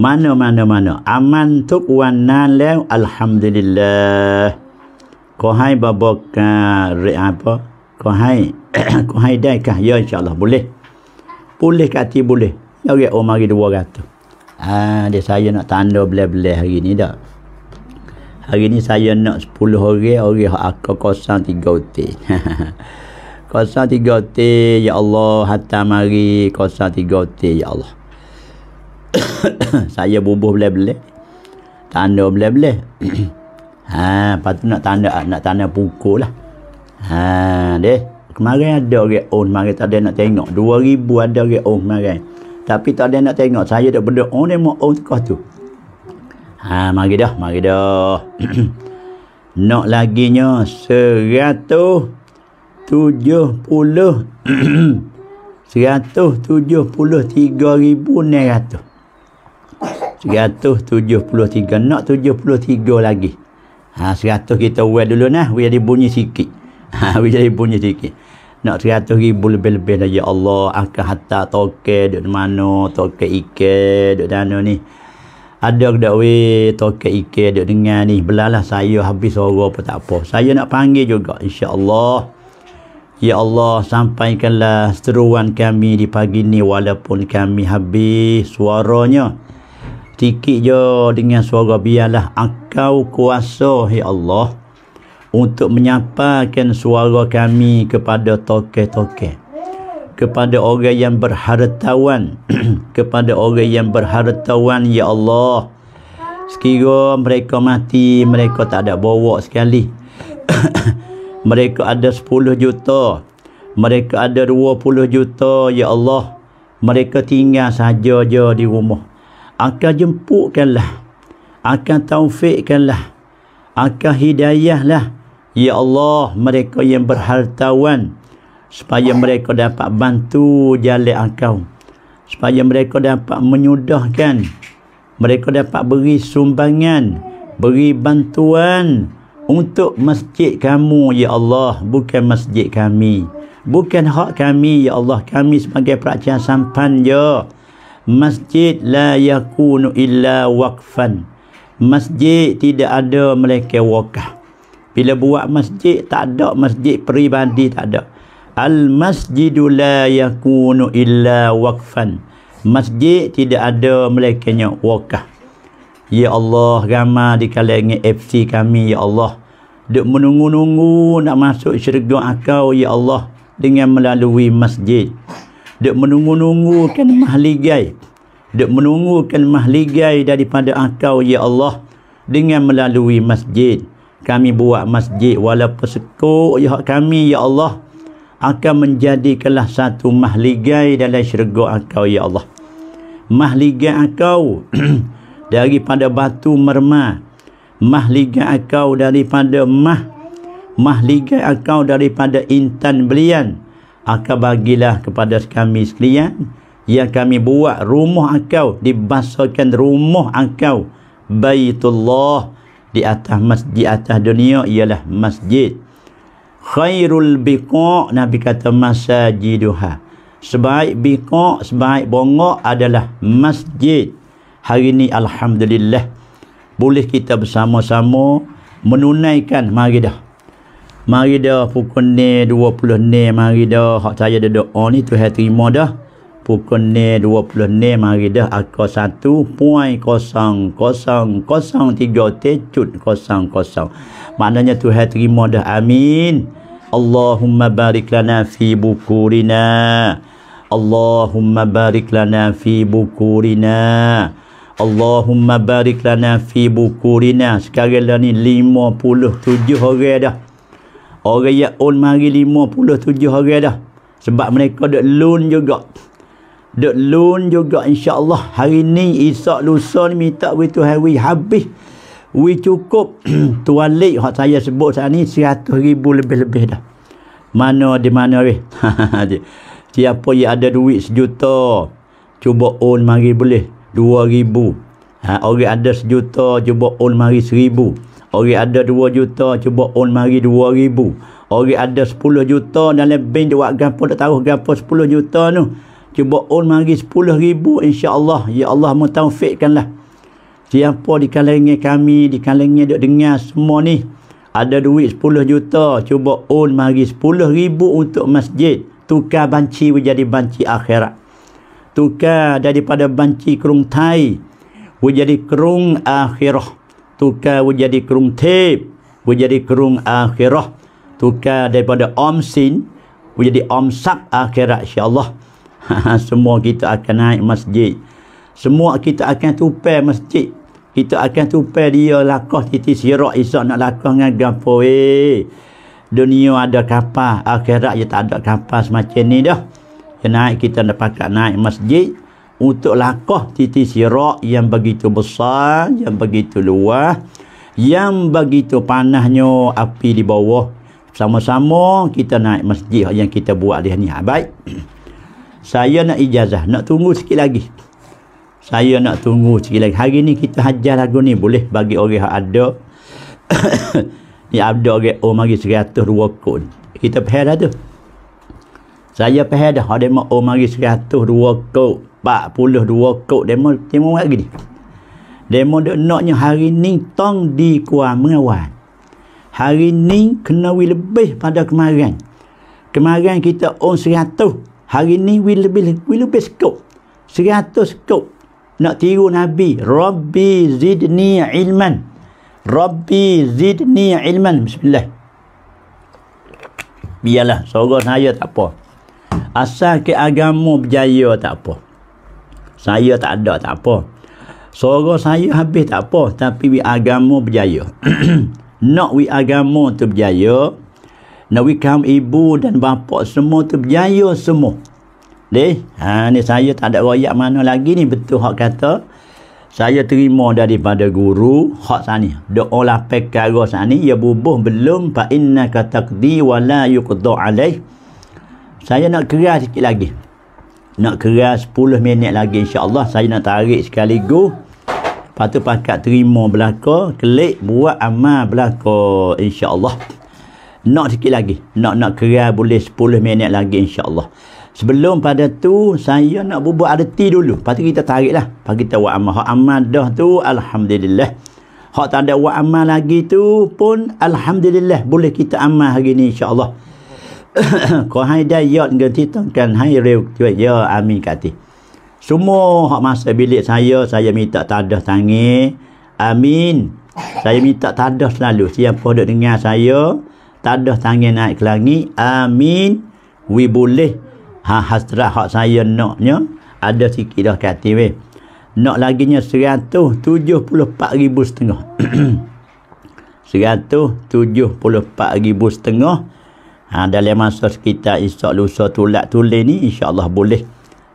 mana mana mana aman tuk wanna alhamdulillah kau hai babo ka re apa ko hai (coughs) kau hai dai kah ya insyaallah boleh boleh kati boleh ya ore o oh, mari 200 ah dia saya nak tanda bela-bela hari ni dak hari ni saya nak 10 orang orang hak kosong 3 uti (laughs) kosong 3 uti ya Allah hatta mari kosong 3 uti ya Allah (coughs) saya bubuh bela-bela tanda bela-bela (coughs) Ha, lepas tu nak tanda ah, nak tanda pukul lah. Ha, deh. Kemarin ada orang oh, kemarin tak ada nak tengok. 2000 ada orang oh, kemarin. Tapi tak ada nak tengok. Saya dah berdoa oh, dia on oh, tukar tu. Ha, mari dah, mari dah. (clears throat) nak laginya seratus tujuh puluh (clears throat) seratus tujuh puluh tiga ribu ni ratus tujuh puluh tiga nak tujuh puluh tiga lagi Ha, 100 kita wear dulu nah, wear jadi bunyi sikit. (laughs) Ha, wear jadi bunyi sikit. Nak 100 ribu lebih-lebih lah, Allah. Akan hatta toke duduk di mana, toke ike duduk di ni. Ada ke dakwe toke ike duduk dengan ni. Belalah saya habis orang apa tak apa. Saya nak panggil juga, insya Allah. Ya Allah, sampaikanlah seruan kami di pagi ni walaupun kami habis suaranya. Tikik je dengan suara biarlah akau kuasa, Ya Allah, untuk menyampaikan suara kami kepada toke-toke, Kepada orang yang berhartawan. (clears throat) kepada orang yang berhartawan, Ya Allah. Sekiranya mereka mati, mereka tak ada bawa sekali. (clears throat) mereka ada 10 juta. Mereka ada 20 juta, Ya Allah. Mereka tinggal saja je di rumah akan jemputkanlah akan taufikkanlah akan hidayahlah ya Allah mereka yang berhartawan supaya mereka dapat bantu jalan engkau supaya mereka dapat menyudahkan mereka dapat beri sumbangan beri bantuan untuk masjid kamu ya Allah bukan masjid kami bukan hak kami ya Allah kami sebagai peracian sampan je ya. Masjid la yakunu illa waqfan. Masjid tidak ada mereka wakaf. Bila buat masjid, tak ada masjid peribadi, tak ada. Al-masjidu la yakunu illa waqfan. Masjid tidak ada mereka wakaf. Ya Allah, ramai di kalangan FC kami, Ya Allah. Duk menunggu-nunggu nak masuk syurga akau, Ya Allah. Dengan melalui Masjid. Dia menunggu-nunggukan mahligai. Dia menunggukan mahligai daripada engkau, Ya Allah. Dengan melalui masjid. Kami buat masjid walaupun sekuk ya kami, Ya Allah. Akan menjadikanlah satu mahligai dalam syurga engkau, Ya Allah. Mahligai engkau (clears throat) daripada batu merma, Mahligai engkau daripada mah. Mahligai engkau daripada intan belian akan bagilah kepada kami sekalian yang kami buat rumah engkau dibasakan rumah engkau Baitullah di atas masjid di atas dunia ialah masjid khairul biqa nabi kata masajiduha sebaik biqa sebaik bongok adalah masjid hari ini alhamdulillah boleh kita bersama-sama menunaikan mari dah Mari dah pukul ni 20 ni mari dah hak saya dah doa ni tu hati terima dah. Pukul ni 20 ni mari dah aku satu puan kosong kosong kosong tiga tecut kosong kosong. Maknanya tu hati terima dah amin. Allahumma barik lana fi bukurina. Allahumma barik lana fi bukurina. Allahumma barik lana fi bukurina. Sekarang lah ni lima puluh tujuh orang dah. Orang yang on mari tujuh orang dah. Sebab mereka duk loan juga. Duk loan juga insyaAllah. Hari ni isak lusa ni minta we to have habis. We cukup (clears throat) tualik yang saya sebut saat ni 100 ribu lebih-lebih dah. Mana di mana weh. (laughs) Siapa yang ada duit sejuta. Cuba on mari boleh. dua ribu. Ha, orang ada sejuta cuba on mari seribu. Orang ada 2 juta cuba on mari ribu. Orang ada 10 juta dan lebih dia buat gapo tak tahu gapo 10 juta tu. Cuba on mari 10000 insya-Allah ya Allah lah. Siapa di kalengnya kami, di kalengnya dia dengar semua ni ada duit 10 juta cuba on mari ribu untuk masjid tukar banci menjadi banci akhirat tukar daripada banci kerung tai menjadi kerung akhirah tukar menjadi kerung tip menjadi kerung akhirah tukar daripada om sin menjadi om sak akhirat insyaAllah (laughs) semua kita akan naik masjid semua kita akan tupai masjid kita akan tupai dia lakuh titik sirak isyak nak lakuh dengan gampu eh dunia ada kapal akhirat je tak ada kapal semacam ni dah dia naik kita nak pakai naik masjid untuk lakah titik sirak yang begitu besar, yang begitu luas, yang begitu panahnya api di bawah. Sama-sama kita naik masjid yang kita buat di sini. Ha, baik. (clears throat) Saya nak ijazah. Nak tunggu sikit lagi. Saya nak tunggu sikit lagi. Hari ni kita hajar lagu ni. Boleh bagi orang yang ada. (coughs) ni ada orang oh, mari seratus dua kun. Kita pahal tu. Saya pahal dah. Ada orang oh, mari seratus dua kun. 42 kok demo demo lagi ni. Demo dak naknya hari ni tong di kuah mengawal. Hari ni kena wi lebih pada kemarin. Kemarin kita on 100, hari ni wi lebih wi lebih sekut, 100 kok nak tiru Nabi Rabbi zidni ilman Rabbi zidni ilman Bismillah biarlah seorang saya tak apa asal ke agama berjaya tak apa saya tak ada, tak apa. Suara saya habis tak apa. Tapi wi agama berjaya. (clears throat) Nak wi agama tu berjaya. Nak wi kaum ibu dan bapa semua tu berjaya semua. Leh, ha, ni saya tak ada royak mana lagi ni. Betul hak kata. Saya terima daripada guru hak sani. Doa lah perkara sani. Ya bubuh belum. Fa inna katakdi wa la yuqdo alaih. Saya nak kerah sikit lagi nak kerja 10 minit lagi insyaAllah saya nak tarik sekaligus lepas tu pakat terima belaka klik buat amal belaka insyaAllah nak sikit lagi nak nak kerja boleh 10 minit lagi insyaAllah sebelum pada tu saya nak buat arti dulu lepas tu kita tarik lah lepas kita buat amal hak amal dah tu Alhamdulillah hak tak ada buat amal lagi tu pun Alhamdulillah boleh kita amal hari ni insyaAllah Allah. (coughs) hai, kan, hai, ya, amin, Semua hak ขอให้ได้ยอดเงินที่ต้องการให้เร็วด้วยเยอะอามีกาติสมอหอมาสบิลิตไซเยอะไซยามีตะตาดอสังเงอามีน saya saya minta tadah amin. selalu siapa duk dengar saya tadah tangan naik ke langit amin we boleh ha hasrat hak saya naknya ada sikit dah kata weh nak laginya ribu setengah. (coughs) Ha, dalam masa insya Allah lusa tulak tulis ni Allah boleh.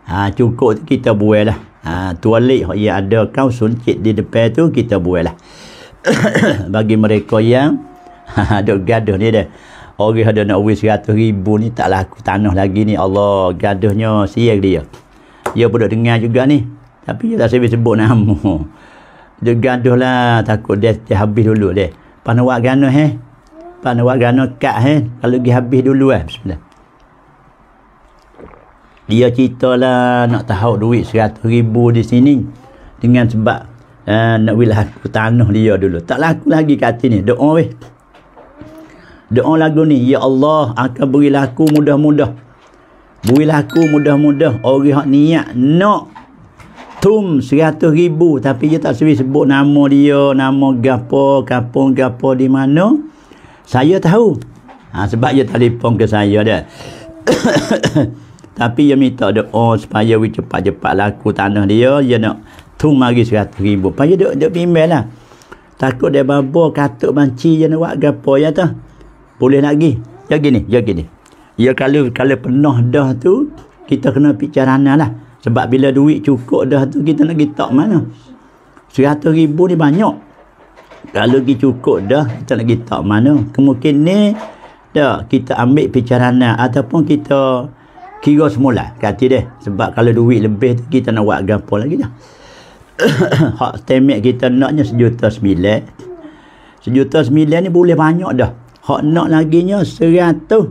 Ha, cukup kita buat lah. Ha, tualik yang ada kau suncit di depan tu kita buat lah. (coughs) Bagi mereka yang ada (laughs) ha, gaduh ni dah. Orang ada nak uang seratus ribu ni tak laku tanah lagi ni. Allah gaduhnya siap dia. Dia pun dengar juga ni. Tapi dia tak sebut sebut nama. Dia gaduh lah takut dia, dia habis dulu dia. Pernah buat gaduh eh. Tak nak buat gana kat eh. Kalau pergi habis dulu eh. Bismillah. Dia cerita lah nak tahu duit seratus ribu di sini. Dengan sebab uh, nak wilah aku tanah dia dulu. Tak laku lagi kat sini. Doa weh. Doa lagu ni. Ya Allah akan berilah aku mudah-mudah. Berilah aku mudah-mudah. Orang yang niat nak tum seratus ribu tapi dia tak sebut nama dia nama gapo kapung gapo di mana saya tahu ha, sebab dia telefon ke saya dia (coughs) tapi dia minta doa oh, supaya we cepat-cepat laku lah tanah dia dia nak tu mari seratus ribu supaya dia, dia bimbel lah takut dia babo katuk banci dia nak buat gapo ya tu boleh nak pergi dia ya gini dia ya gini dia ya kalau kalau penuh dah tu kita kena bicara lah sebab bila duit cukup dah tu kita nak gitak mana seratus ribu ni banyak kalau pergi cukup dah kita nak tak mana kemungkinan ni dah kita ambil perjalanan ataupun kita kira semula Kati dia sebab kalau duit lebih tu kita nak buat gampang lagi dah (coughs) hak temik kita naknya sejuta sembilan sejuta sembilan ni boleh banyak dah hak nak lagi laginya seratus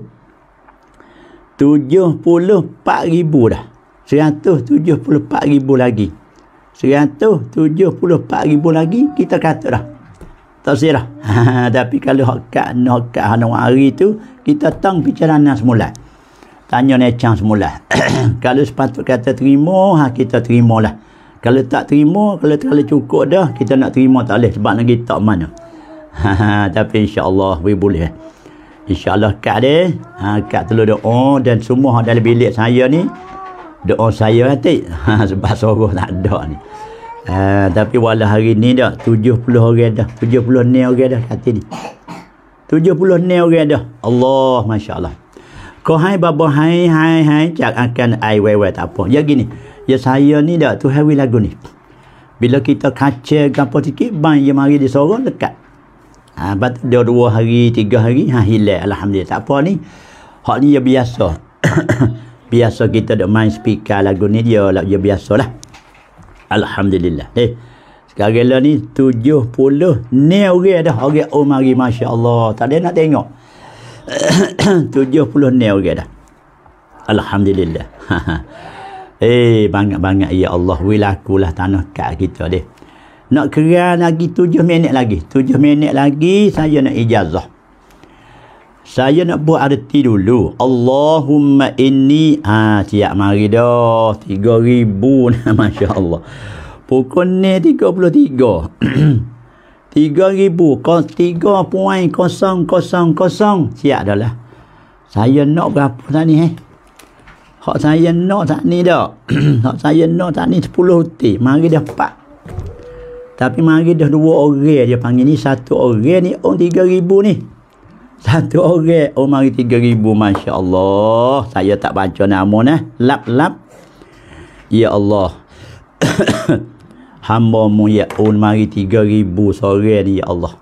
tujuh puluh empat ribu dah seratus tujuh puluh empat ribu lagi seratus tujuh puluh empat ribu lagi kita kata dah tak sira. (laughs) Tapi kalau hak kat nak kat hanung hari tu, kita tang bicara nang semula. Tanya nechang semula. (clears throat) kalau sepatut kata terima, ha kita terimalah. Kalau tak terima, kalau terlalu cukup dah, kita nak terima tak boleh sebab lagi tak mana. (laughs) Tapi insya-Allah we boleh. Insya-Allah kat deh. Ha kat telur doa dan semua dalam bilik saya ni doa saya nanti. (laughs) sebab sorok tak ada ni. Ha, tapi wala hari ni dah 70 orang dah. 70 orang dah kata ni. 70 orang dah. Allah, Masya Allah. Kau hai babo hai hai hai cak akan ai wei wei tak apa. Ya gini. Ya saya ni dah tu hari lagu ni. Bila kita kaca gapo sikit ban ya mari di sorong dekat. Ha bat dia dua hari tiga hari ha hilang alhamdulillah. Tak apa ni. Hak ni ya biasa. (coughs) biasa kita dak main speaker lagu ni dia lah ya biasalah. Alhamdulillah. Eh, sekarang lah ni 70 ni orang dah orang umari Masya Allah. Tak ada nak tengok. 70 (coughs) ni orang dah. Alhamdulillah. (laughs) eh, banyak-banyak ya Allah. Wilakulah tanah kat kita dia. Nak kerana lagi 7 minit lagi. 7 minit lagi saya nak ijazah saya nak buat arti dulu. Allahumma inni ha tiap mari dah 3000 (laughs) nah masya-Allah. Pukul ni 33. 3000 kos 3.000 siap dah lah saya nak berapa tak ni eh hak saya nak tak ni dah (clears throat) hak saya nak tak ni 10 uti mari dah 4 tapi mari dah 2 orang dia panggil ni satu orang ni orang oh, ribu ni satu orang umari oh, tiga ribu Masya Allah Saya tak baca nama ni eh. Lap-lap Ya Allah (coughs) Hamba mu ya umari tiga ribu sore ni Ya Allah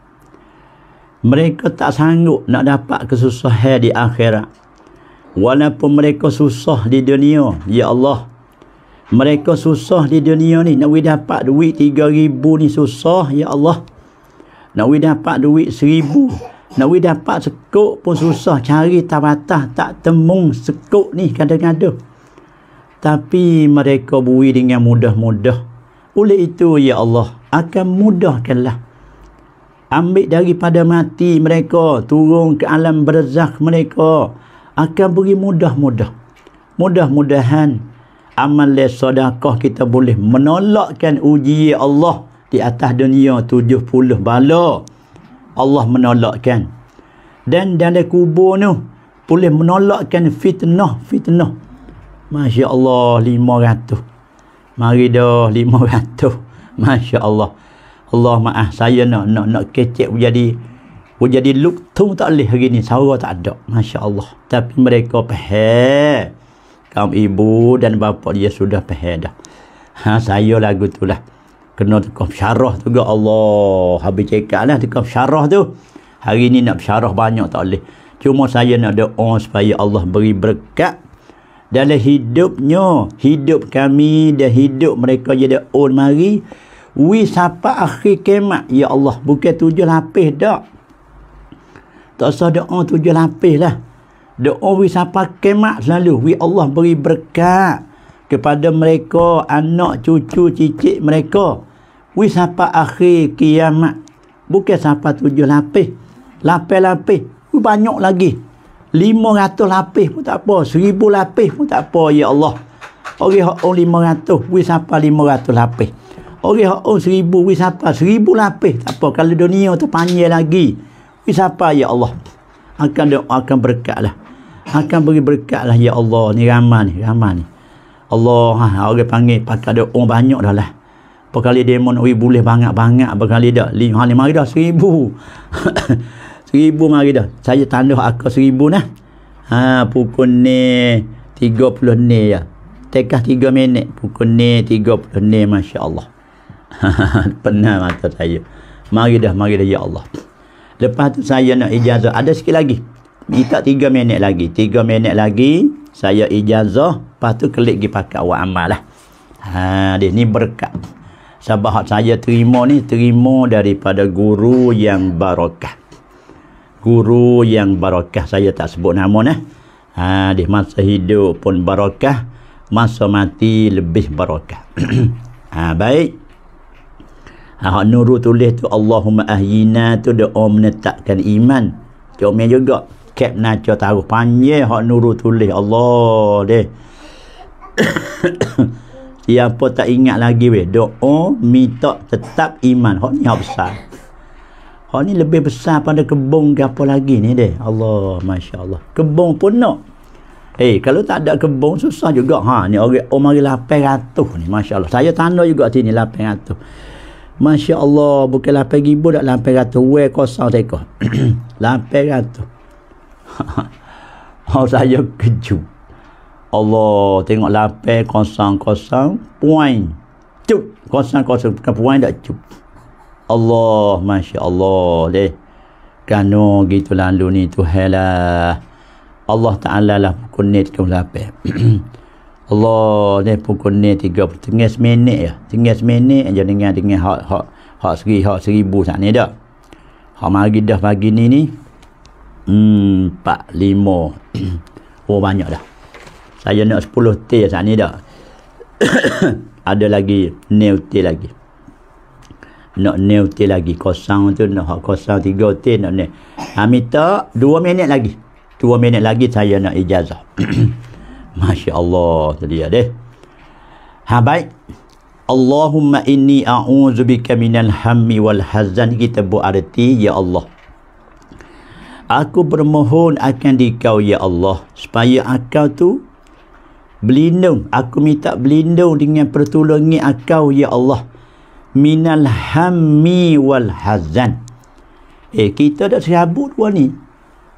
Mereka tak sanggup nak dapat kesusahan di akhirat Walaupun mereka susah di dunia Ya Allah Mereka susah di dunia ni Nak dapat duit tiga ribu ni susah Ya Allah Nak dapat duit seribu nak we dapat sekuk pun susah cari tabatah tak temung sekuk ni kadang-kadang. Tapi mereka bui dengan mudah-mudah. Oleh itu, Ya Allah, akan mudahkanlah. Ambil daripada mati mereka, turun ke alam berzakh mereka. Akan beri mudah-mudah. Mudah-mudahan, amal le sadaqah kita boleh menolakkan uji Allah di atas dunia 70 balok. Allah menolakkan dan dalam kubur tu boleh menolakkan fitnah fitnah Masya Allah lima 500 mari dah 500 Masya Allah Allah maaf saya nak nak nak kecek jadi jadi look tu tak boleh hari ni sawah tak ada Masya Allah tapi mereka pahit kaum ibu dan bapa dia sudah pahit dah ha, saya lagu tu lah kena tukar syarah juga Allah habis cekat lah tukar syarah tu hari ni nak syarah banyak tak boleh cuma saya nak ada doa supaya Allah beri berkat dalam hidupnya hidup kami dan hidup mereka jadi on mari we sapa akhir kemat ya Allah bukan tujuh lapis dak tak usah doa tujuh lapis lah doa we sapa kemat selalu we Allah beri berkat kepada mereka anak cucu cicit mereka Wi sapa akhir kiamat. Bukan sapa tujuh lapis. Lapis-lapis. Wi banyak lagi. Lima ratus lapis pun tak apa. Seribu lapis pun tak apa. Ya Allah. Orang yang lima ratus. Wi sapa lima ratus lapis. Orang yang seribu. Wi sapa seribu lapis. Tak apa. Kalau dunia terpanjang lagi. Wi sapa ya Allah. Akan akan berkat lah. Akan beri berkat lah. Ya Allah. Ni ramah ni. Ramah ni. Allah. Ha, orang panggil. Pakai ada orang banyak dah lah. Perkali demon oi boleh banyak-banyak berkali dah. Lima lima dah seribu. (laughs) seribu mari dah. Saya tanda aku seribu nah. Ha pukul ni puluh ni ya. Tekah 3 minit pukul ni puluh ni masya-Allah. (laughs) Pernah mata saya. Mari dah, mari dah ya Allah. Lepas tu saya nak ijazah. Ada sikit lagi. Kita tiga minit lagi. Tiga minit lagi saya ijazah. Lepas tu klik pergi pakai awak amal lah. Ha, dia ni berkat. Sebab saya terima ni terima daripada guru yang barakah. Guru yang barakah saya tak sebut nama nah. Ha di masa hidup pun barakah, masa mati lebih barakah. (clears throat) ha baik. Ha nuru tulis tu Allahumma ahyina tu doa menetapkan iman. Cuma juga kep naca taruh panjang hak nuru tulis Allah deh. (clears throat) yang pun tak ingat lagi weh doa minta tetap iman hok ni hok besar hok ni lebih besar pada kebun ke apa lagi ni deh Allah Masya Allah kebun pun nak eh hey, kalau tak ada kebun susah juga ha ni orang orang lapan ratus ni Masya Allah saya tanda juga sini lapan ratus Masya Allah bukan lapan ribu tak we ratus weh kosong teka (clears throat) lapan ratus (laughs) Oh saya kejut Allah tengok lapai kosong-kosong puan cup kosong-kosong bukan puan tak cup Allah Masya Allah deh kanu gitu lalu ni tu helah Allah Ta'ala lah pukul ni tu lapai (clears throat) Allah deh pukul ni tiga tengah seminit ya tengah seminit je dengar dengar hak hak hak seri hak seribu sak ni dah hak mari dah pagi ni ni hmm, empat lima (clears throat) oh banyak dah saya nak 10 tel sana ni dah (coughs) ada lagi new tel lagi nak new tel lagi kosong tu nak kosong 3 tel nak ni ha, minta 2 minit lagi 2 minit lagi saya nak ijazah (coughs) Masya Allah tu dia deh ha baik Allahumma inni a'udzubika minal hammi wal hazan kita berarti ya Allah Aku bermohon akan dikau ya Allah supaya akau tu Berlindung, aku minta berlindung dengan pertolongi akau ya Allah. Minal hammi wal hazan. Eh kita dah serabut dua ni.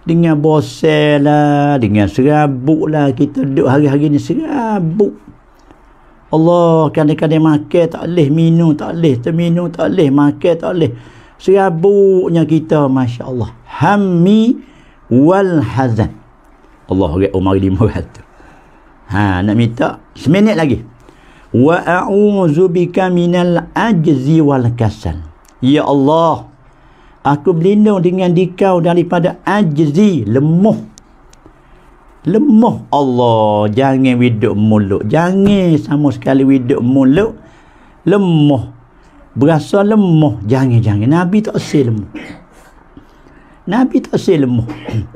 Dengan bosel lah, dengan serabut lah. Kita duduk hari-hari ni serabut. Allah kadang-kadang makan tak boleh, minum tak boleh, terminum tak boleh, makan tak boleh. Serabutnya kita, Masya Allah. Hammi wal hazan. Allah, Umar 500. Ha, nak minta seminit lagi. Wa a'udzu bika minal ajzi wal kasal. Ya Allah, aku berlindung dengan dikau daripada ajzi, lemah. Lemah Allah, jangan widuk mulut. Jangan sama sekali widuk mulut. Lemah. Berasa lemah, jangan-jangan. Nabi tak selam. Nabi tak selam.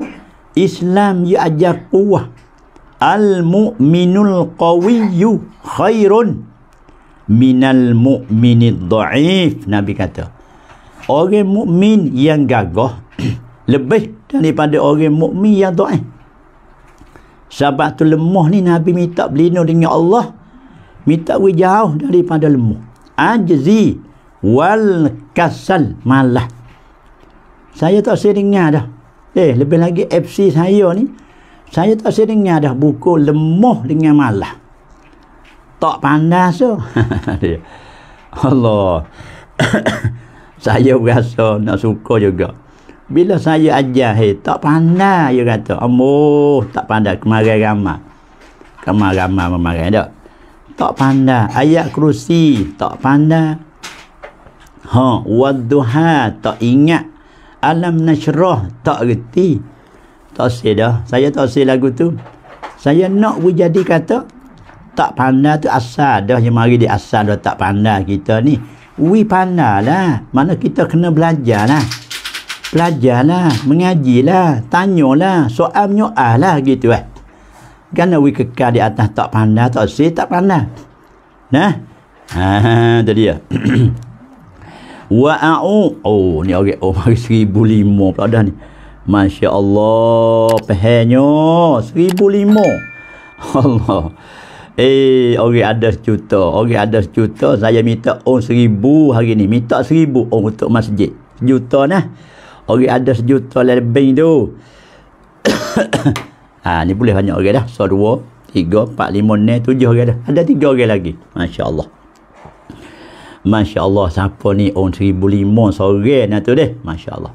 (clears throat) Islam ia ya ajar kuah. Al-mu'minul qawiyyu khairun minal mu'minid da'if. Nabi kata, orang mukmin yang gagah (clears throat) lebih daripada orang mukmin yang da'if. Sebab tu lemah ni Nabi minta berlindung dengan Allah. Minta pergi jauh daripada lemah. Ajzi wal kasal malah. Saya tak sering dengar dah. Eh, lebih lagi FC saya ni, saya tak seringnya dah buku lemuh dengan malah tak pandas so (laughs) Allah (coughs) saya rasa nak suka juga bila saya ajar hey, tak pandai dia kata amuh tak pandai kemarin ramah kemarin ramah memarin tak tak pandai ayat kerusi tak pandai ha waduhah tak ingat alam nasyrah tak reti tosir dah. Saya tosir lagu tu. Saya nak jadi kata, tak pandai tu asal dah. Yang mari dia asal dah tak pandai kita ni. We pandai lah. Mana kita kena belajar lah. Belajar lah. Mengaji lah. Tanya lah. Soal menyoal lah gitu eh. Kan we kekal di atas tak pandai, tak sih tak pandai. Nah. Ha, tu dia. (clears throat) Wa'au. Oh, ni orang. Okay. Oh, mari seribu lima pula dah ni. Masya Allah. Pehenyo. Seribu lima. Allah. Eh, orang ada sejuta. Orang ada sejuta. Saya minta orang seribu hari ni. Minta seribu orang untuk masjid. Sejuta nah. Orang ada sejuta lebih tu. ha, (coughs) ni boleh banyak orang dah. So, dua, tiga, empat, lima, enam, tujuh orang dah. Ada tiga orang lagi. Masya Allah. Masya Allah, siapa ni orang seribu lima sore nak tu deh. Masya Allah.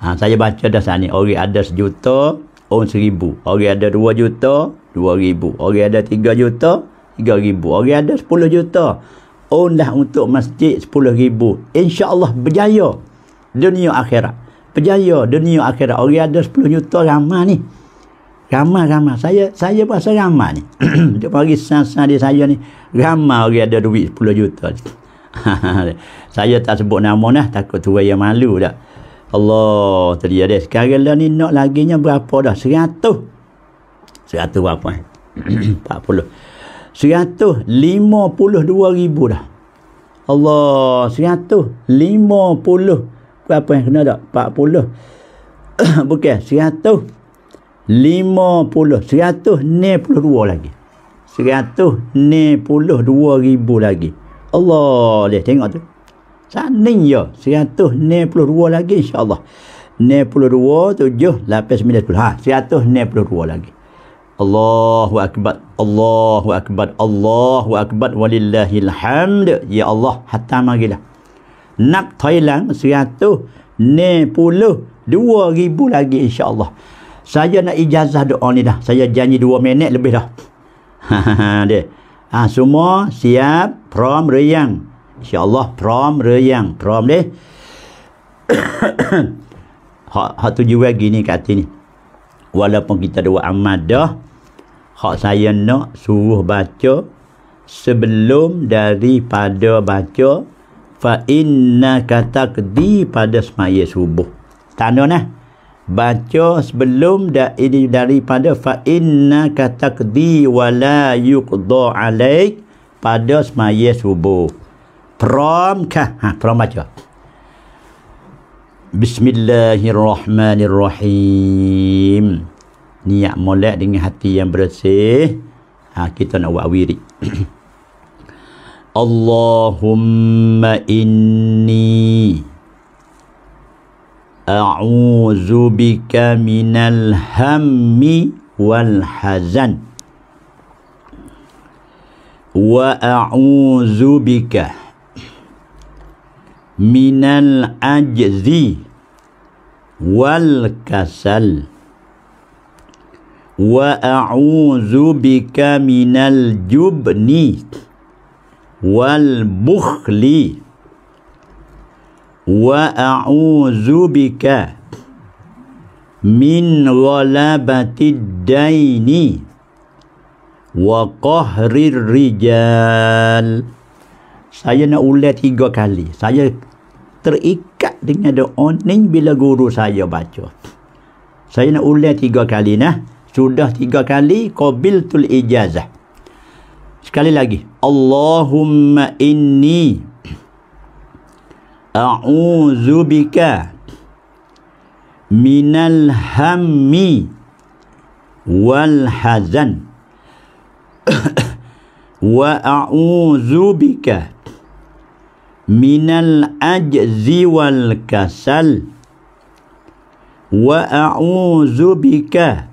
Ha, saya baca dah sana. Orang ada sejuta, orang seribu. Orang ada dua juta, dua ribu. Orang ada tiga juta, tiga ribu. Orang ada sepuluh juta. Orang dah untuk masjid sepuluh ribu. InsyaAllah berjaya dunia akhirat. Berjaya dunia akhirat. Orang ada sepuluh juta ramah ni. Ramah, ramah. Saya saya rasa ramah ni. Dia pergi sasa di saya ni. Ramah orang ada duit sepuluh juta. (laughs) saya tak sebut nama lah. Takut tu yang malu dah. Allah tadi ada. Sekarang lah ni nak lagi laginya berapa dah? Seratus. Seratus berapa eh? Empat (clears throat) puluh. Seratus lima puluh dua ribu dah. Allah. Seratus lima puluh. Berapa yang eh? kena tak? Empat puluh. (clears throat) Bukan. Seratus lima puluh. Seratus ni puluh dua lagi. Seratus ni puluh dua ribu lagi. Allah. Dia tengok tu. Sanding ya. dua lagi insyaAllah. 92, 7, 8, 9, 10. Ha, dua lagi. Allahu Akbar. Allahu Akbar. Allahu Akbar. Walillahilhamd. Ya Allah. Hatta magilah. Nak Thailand dua ribu lagi insyaAllah. Saya nak ijazah doa ni dah. Saya janji dua minit lebih dah. (laughs) Ha, ha, ha, dia. Ha, semua siap from riang. InsyaAllah prom reyang. Prom deh. (coughs) hak, hak tu juga gini kat sini. Walaupun kita ada amat dah. Hak saya nak suruh baca. Sebelum daripada baca. Fa'inna kata kedi pada semaya subuh. Tanda nah. Baca sebelum da, ini daripada fa'inna kata kedi wala yukdo alaik pada semaya subuh. Promkah? Ha, prom baca. Bismillahirrahmanirrahim. Niat molek dengan hati yang bersih. Ha, kita nak buat wiri (clears throat) Allahumma inni a'udzu bika minal hammi wal hazan wa a'udzu bika minal ajzi wal kasal wa a'udzu bika minal jubni wal bukhli wa a'udzu bika min ghalabatid daini wa qahrir rijal saya nak ulat tiga kali saya terikat dengan doa ni bila guru saya baca. Saya nak ulang tiga kali nah. Sudah tiga kali qabiltul ijazah. Sekali lagi. Allahumma inni a'udzu bika minal hammi wal hazan (coughs) wa a'udzu bika minal ajzi wal kasal wa a'udzu bika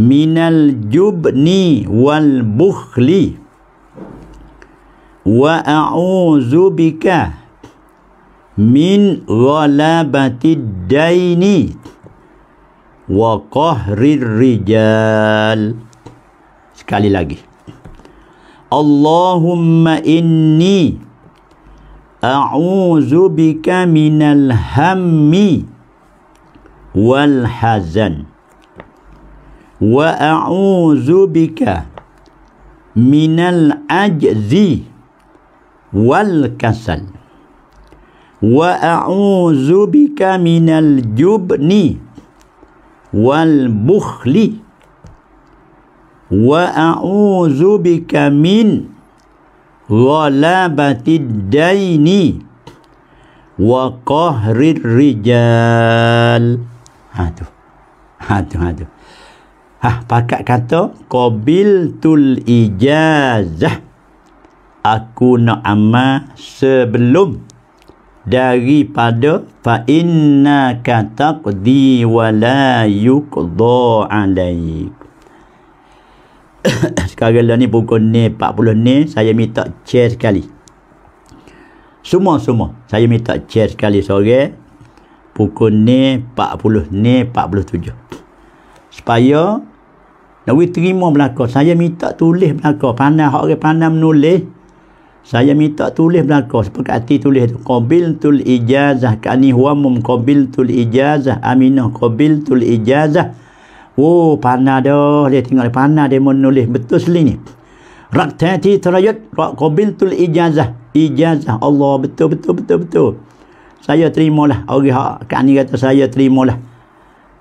minal jubni wal bukhli wa a'udzu bika min ghalabati daini wa qahrir rijal sekali lagi Allahumma inni أعوذ بك من الهم والحزن وأعوذ بك من العجز والكسل وأعوذ بك من الجبن والبخل وأعوذ بك من ghalabatid daini wa qahrir rijal. Ha tu. Ha tu ha tu. Ha pakat kata qabil tul ijazah. Aku nak amal sebelum daripada fa innaka taqdi wa la yuqda alaik. (coughs) sekarang ni pukul ni 40 ni saya minta chair sekali semua-semua saya minta chair sekali sore pukul ni 40 ni 47 supaya nak terima belakang saya minta tulis belakang pandai orang pandai menulis saya minta tulis belakang. Seperti hati tulis tu qabil tul ijazah kani huwa mum qabil tul ijazah aminah qabil tul ijazah Oh, panah dah. Dia tengok panah dia menulis. Betul seli ni. Raktati terayut. Raqqabil tul ijazah. Ijazah. Allah, betul, betul, betul, betul. Saya terimalah. Orang hak kat ni kata saya terima lah.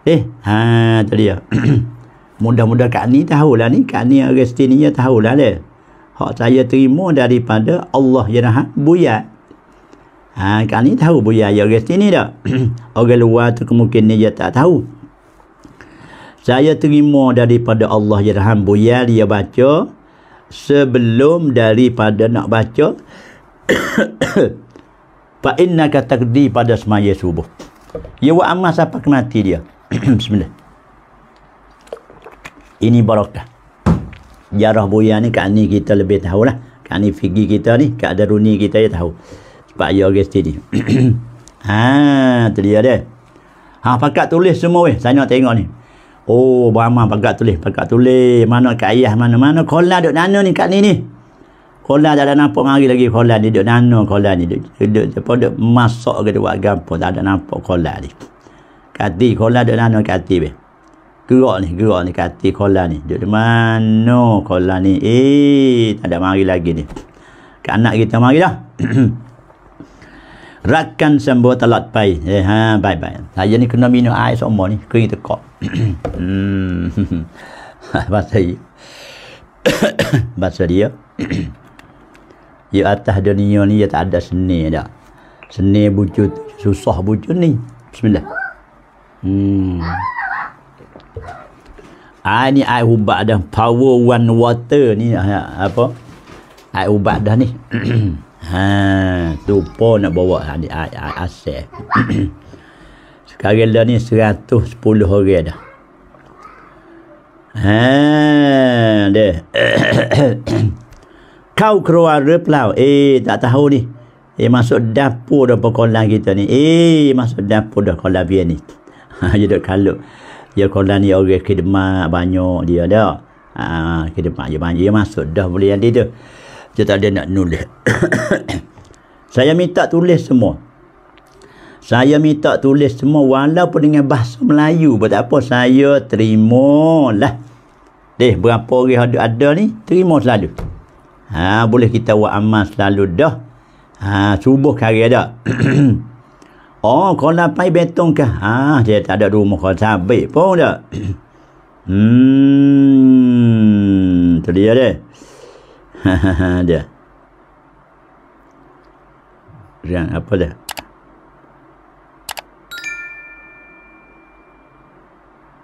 Eh, ha tu dia. (clears throat) Mudah-mudah kat ni tahulah ni. Kat ni orang setiap tahulah dia. Hak saya terima daripada Allah yang rahat buyat. Ha, kat ni tahu buyat yang orang setiap ni tak? (clears throat) orang luar tu kemungkinan dia tak tahu saya terima daripada Allah Yerham ya Buya dia baca sebelum daripada nak baca (coughs) fa innaka takdi pada semaya subuh ya wa amma siapa kemati dia (coughs) bismillah ini barakah jarah buya ni kat ni kita lebih tahu lah kat ni figi kita ni kat daruni kita ya tahu sebab ya orang sini (coughs) ha tu dia dia ha pakat tulis semua weh saya nak tengok ni Oh, Bama pagak tulis, pagak tulis. Mana kat ayah mana-mana. Kola duk nano ni kat ni ni. Kola tak ada nampak hari lagi. Kola ni duk nano. Kola ni duk, duk, duk, duk, duk masuk ke dekat gampu. Tak ada nampak kola ni. Kati, kola duk nano kati be. Gerak ni, gerak ni kati kola ni. Duk di mana kola ni. Eh, tak ada mari lagi ni. Kat anak kita mari lah. (clears throat) rakan sembo telat pai eh ha bye bye saya ni kena minum air semua ni kering tekak (coughs) hmm (coughs) bahasa dia (coughs) bahasa dia ya atas dunia ni ya tak ada seni dah seni bujut susah bujut ni bismillah hmm ini air ubat dah power one water ni ha, apa air ubat dah ni Ha, tupo nak bawa adik Asyik. (coughs) Sekarang dah ni 110 orang dah. Ha, deh. (coughs) Kau keluar replau. Eh, tak tahu ni. Eh, masuk dapur dah pokolan kita ni. Eh, masuk dapur dah kolam dia ni. (laughs) Ha, dia duduk kalut. Dia kolam ni orang khidmat banyak dia dah. Ah, khidmat dia banyak. Dia masuk dah boleh yang dia tu cerita ada nak nulis. (coughs) saya minta tulis semua. Saya minta tulis semua walaupun dengan bahasa Melayu buat apa. Saya terima lah. Deh, berapa orang ada, ada ni, terima selalu. Ha, boleh kita buat amal selalu dah. Ha, subuh kari ada. (coughs) oh, kau nak pergi betong ke? Ha, saya tak ada rumah kau sabit pun dah. (coughs) hmm, tu dia deh. (laughs) dia. Yang apa dia?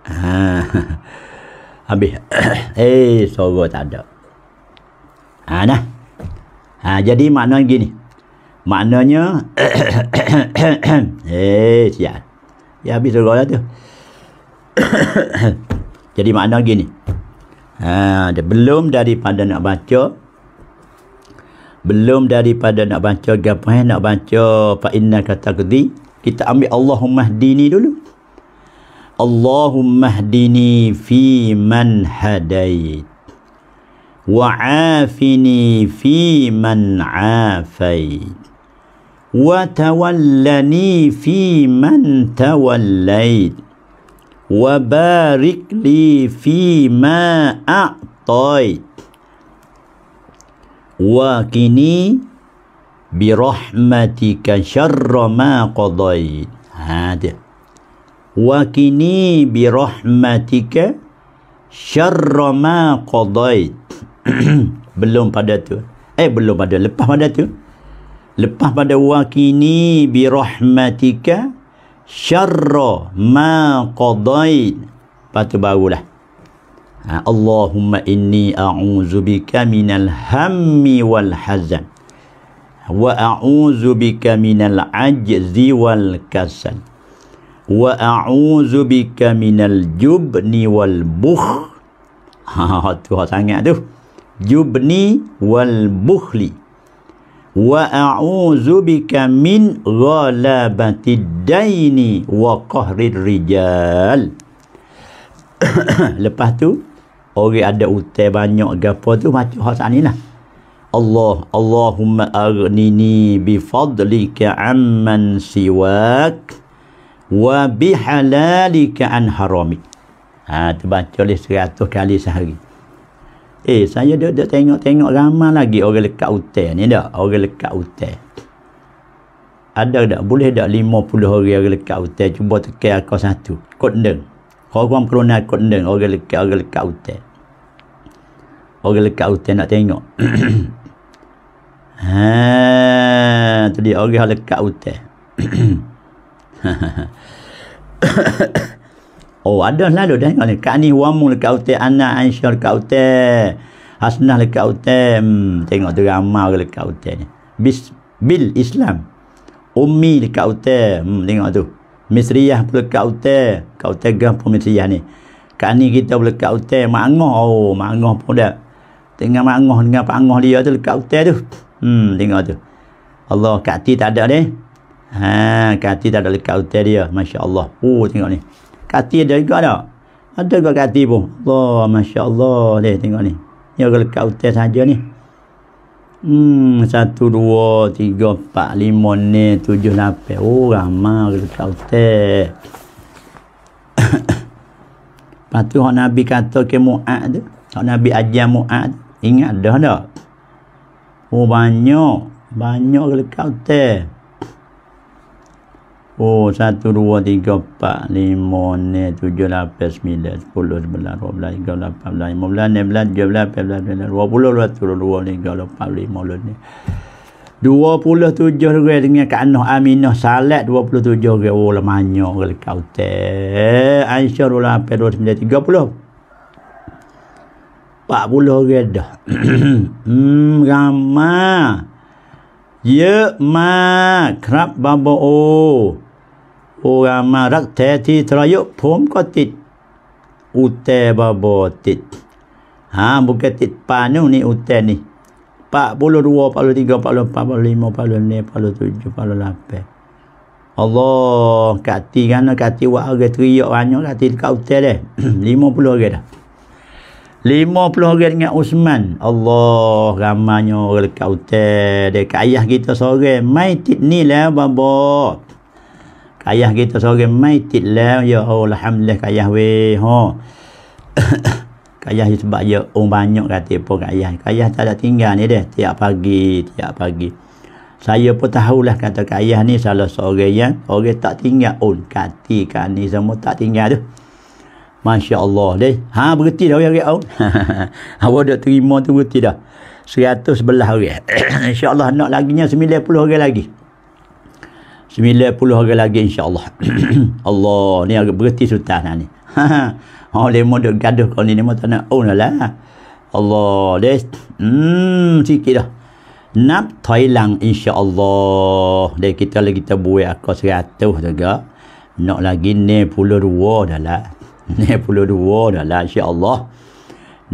Ah, (laughs) ha. Ambil. (coughs) eh, suara tak ada. Ha dah. Ha jadi maknanya gini. Maknanya (coughs) eh siap. Ya habis suara tu. (coughs) jadi makna gini. Ha, dia belum daripada nak baca belum daripada nak baca gapo eh nak baca fa inna kata kedi kita ambil Allahumma hdini dulu Allahumma hdini fi man hadait wa afini fi man afait wa tawallani fi man tawallait wa barik fi ma a'tait wa kini bi rahmatika syarra ma qadait ha dia wa kini bi rahmatika syarra ma qadait (clears throat) belum pada tu eh belum pada lepas pada tu lepas pada wa kini bi rahmatika syarra ma qadait patu barulah Ha, Allahumma inni a'udzu bika minal hammi wal hazan wa a'udzu bika minal ajzi wal kasal wa a'udzu bika minal jubni wal bukh ha (laughs) tu sangat tu jubni wal bukhli wa a'udzu bika min ghalabati daini wa qahrir rijal (coughs) lepas tu orang ada utai banyak gapo tu macam hak sana lah Allah Allahumma arnini bi fadlika amman siwak wa bi halalika an harami ha tu baca oleh 100 kali sehari eh saya dia, dia tengok-tengok ramai lagi orang lekat utai ni dak orang lekat utai ada tak boleh tak 50 orang yang lekat hutan cuba tekan akal satu kod deng kau kau perlu nak kondeng orang lekak orang lekak utte. Orang lekak utte nak tengok. ha, (coughs) ah, tadi orang lekak utte. (coughs) oh, ada lalu dah. Kau ni, kak ni wamu lekak utte, anak Aisyah lekak utte. Hasnah lekak utte. Hmm, tengok tu ramah lekak utte Bis, bil Islam. Umi lekak utte. Hmm, tengok tu. Misriah pula ke utai. Ke utai gah pun Misriah ni. Kat ni kita pula ke utai. Mak Angoh. Oh, Mak Angoh pun dah. Tengah Mak Angoh dengan Pak Angoh dia tu. Lekat utai tu. Hmm, tengok tu. Allah, kati tak ada ni. Ha, kati tak ada lekat utai dia. Masya Allah. Oh, tengok ni. Kati ada juga tak? Ada juga kati pun. Allah, Masya Allah. Dih, tengok ni. Ni agak lekat utai sahaja ni. Hmm, satu, dua, tiga, empat, lima, ni, tujuh, lapan. Oh, ramai. Kita utek. Lepas tu, orang Nabi kata ke mu'ad tu. Orang Nabi ajar mu'ad. Ingat dah tak? Oh, banyak. Banyak kelekat utek. Oh, satu, dua, tiga, empat, lima, ni, tujuh, lapan, sembilan, sepuluh, sebelah, dua belas, tiga, lapan, belas, lima belas, enam belas, tujuh belas, empat belas, sembilan, dua puluh, dua puluh, dua tiga, lapan, lima, lapan, ni. Dua puluh tujuh lagi dengan Kak Nuh Aminah Salat dua puluh tujuh lagi. Oh, lemahnya lah lagi kau teh. Aisyah dua puluh lapan, dua sembilan, tiga puluh. Empat puluh lagi dah. (clears throat) hmm, ramah. Ya, ma, kerap bapa oh. ผู้งามมารักแท้ที่ทรยศผมก็ติดอุตแตบบอติดหาบุกติดปานุนี่อุตแตนี่ปะบุลรัวปะลุติกปะลุปะปะลิมปะลุเนปะลุตุจปะลุลาเปอัลลอฮ์กัติกันกัติวะเกตุยอวันยกัติกาอุตแตเลยลิมปุลเกดลิมปุลเกดงอุสมันอัลลอฮ์กามานยกัติกาอุตแตเดกายะกิตาสอเกไม่ติดนี่แล้วบบอ Kayah kita seorang mai titlah ya Allah alhamdulillah kayah we ha. (coughs) kayah sebab ya orang banyak kata apa kayah. Kayah tak ada tinggal ni deh tiap pagi, tiap pagi. Saya pun tahulah kata kayah ni salah seorang yang orang tak tinggal on oh, kati kan ni semua tak tinggal tu. Masya Allah deh. Ha berhenti dah orang on. (laughs) Awak dah terima tu berhenti dah. 111 orang. (coughs) Insya-Allah nak laginya 90 orang lagi. 90 orang lagi. 90 hari lagi insyaAllah. (coughs) Allah, ni agak berhenti sultan lah ni. Ha, ha. Oh, dia gaduh kau ni, dia mahu tak nak own oh, lah. Allah, dia, hmm, sikit dah. Nak Thailand insyaAllah. Dia kita lagi kita buat akal seratus juga. Nak lagi ni puluh dua dah lah. (laughs) Ni puluh dua dah lah insyaAllah.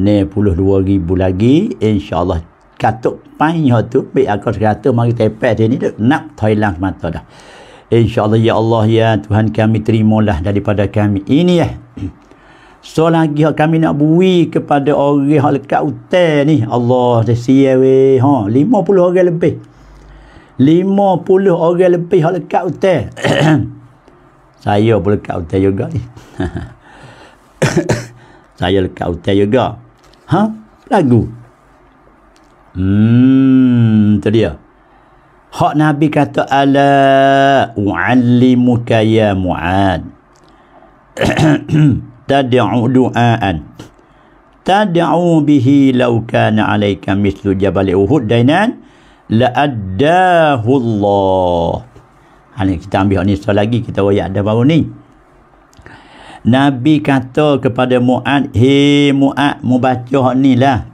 Ni puluh dua ribu lagi insyaAllah katuk payah tu baik aku kata mari tepat dia ni nak Thailand semata dah insyaAllah ya Allah ya Tuhan kami terimalah daripada kami ini ya (clears throat) so lagi kami nak bui kepada orang yang lekat hutan ni Allah saya siya weh ha, 50 orang lebih 50 orang lebih yang lekat hutan (clears throat) saya boleh lekat hutan juga ni (clears throat) saya lekat hutan juga ha lagu Hmm, itu dia. Hak Nabi kata ala u'allimuka ya Mu'ad. (clears throat) Tad'u du'aan. Tad'u bihi law kana 'alaika mithlu Jabal Uhud dainan la addahu Allah. Hal kita ambil ni satu lagi kita wayak dah baru ni. Nabi kata kepada Mu'ad, "Hei Mu'ad, mu baca hak ni lah."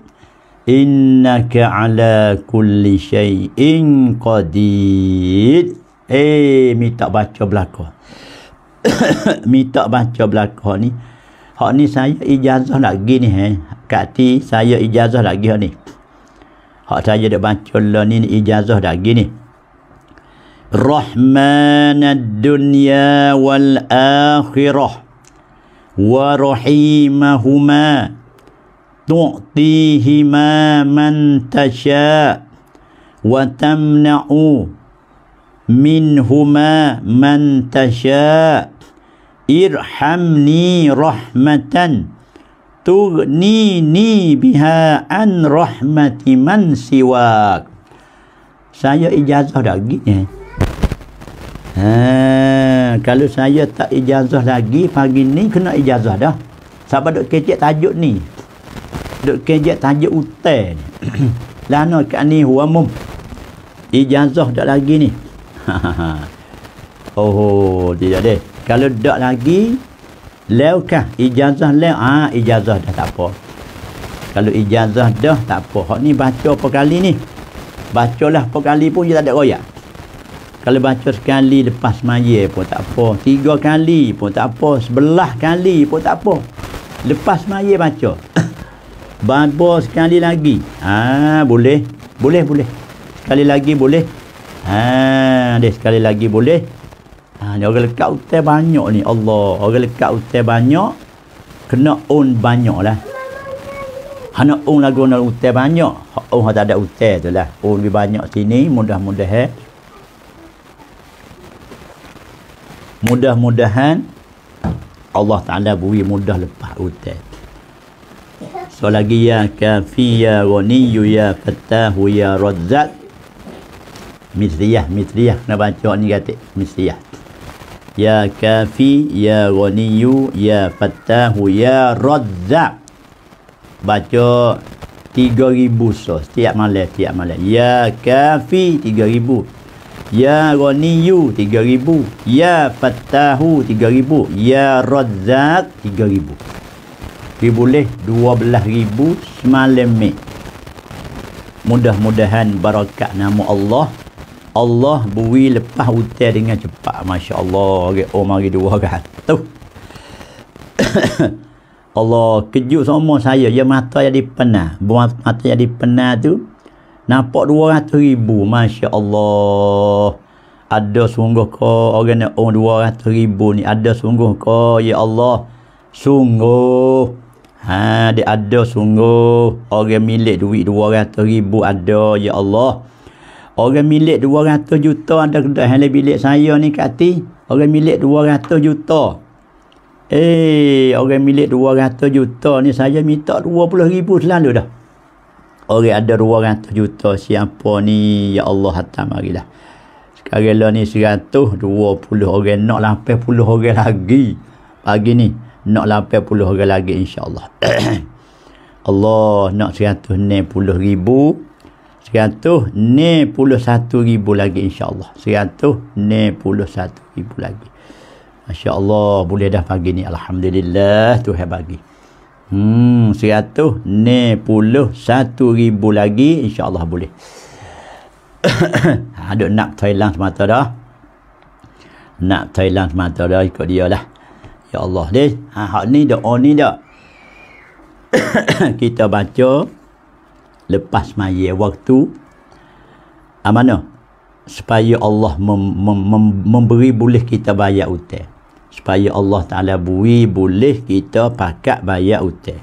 innaka ala kulli syai'in qadid eh minta baca belaka (coughs) minta baca belaka ni hak ni saya ijazah nak pergi ni eh kati saya ijazah nak pergi ni hak saya dak baca lah ni ijazah dak pergi ni Rahman dunya wal akhirah wa rahimahuma tu'tihima man tasha wa tamna'u minhuma man tasha irhamni rahmatan tughnini biha an rahmati man siwak saya ijazah lagi ni eh? ha, kalau saya tak ijazah lagi pagi ni kena ijazah dah sebab dok kecik tajuk ni duk kejek tajuk utai ni (clears throat) lana kat ni huamum ijazah dah lagi ni (laughs) oh tidak deh kalau dah lagi lewkah ijazah lew ah ha, ijazah dah tak apa kalau ijazah dah tak apa hak ni baca apa kali ni bacalah apa kali pun dia tak ada royak kalau baca sekali lepas maya pun tak apa tiga kali pun tak apa sebelah kali pun tak apa lepas maya baca (coughs) Baba sekali lagi. Ha, boleh. Boleh, boleh. Sekali lagi boleh. Ha, ada, sekali lagi boleh. Ha, ni orang lekat hutan banyak ni. Allah, orang lekat hutan banyak kena on banyak lah. Hana on lagu nak hutan banyak. Oh, tak ada hutan tu lah. On lebih banyak sini, mudah-mudahan. Mudah-mudahan Allah Ta'ala beri mudah lepas hutan selagi ya kafi ya ghaniyu ya fatah, ya razzaq misriyah misriyah nak baca ni kata misriyah ya kafi ya ghaniyu ya fatah, ya razzaq baca 3000 so setiap malam setiap malam ya kafi 3000 Ya Roniyu, tiga ribu. Ya fatah tiga ribu. Ya Rodzat, tiga ribu. Ya dia boleh ribu semalam ni mudah-mudahan barakat nama Allah Allah bui lepas hutan dengan cepat masya-Allah ke oh mari dua kata (coughs) Allah kejut semua saya ya mata yang dipenah, buat mata yang dipenah tu nampak dua ratus ribu, masya-Allah ada sungguh ke orang nak oh, ratus ribu ni ada sungguh ke ya Allah sungguh Ha, dia ada sungguh orang milik duit ratus ribu ada ya Allah. Orang milik dua ratus juta ada kedai hal bilik saya ni kati. Orang milik dua ratus juta. Eh, orang milik dua ratus juta ni saya minta puluh ribu selalu dah. Orang ada dua ratus juta siapa ni ya Allah hatta marilah. Sekarang lah ni puluh orang nak lah 80 orang lagi pagi ni nak lampai puluh orang lagi insyaAllah (coughs) Allah nak seratus ni puluh ribu seratus ni puluh satu ribu lagi insyaAllah seratus ni puluh satu ribu lagi insyaAllah boleh dah pagi ni Alhamdulillah Tuhan bagi hmm seratus ni puluh satu ribu lagi insyaAllah boleh (coughs) ada nak Thailand semata dah nak Thailand semata dah ikut dia lah Ya Allah deh. Ha hak ni doa oh, ni dak. (coughs) kita baca lepas maya waktu amana ha, supaya Allah mem, mem, mem, memberi boleh kita bayar hutang supaya Allah Taala beri boleh kita pakat bayar hutang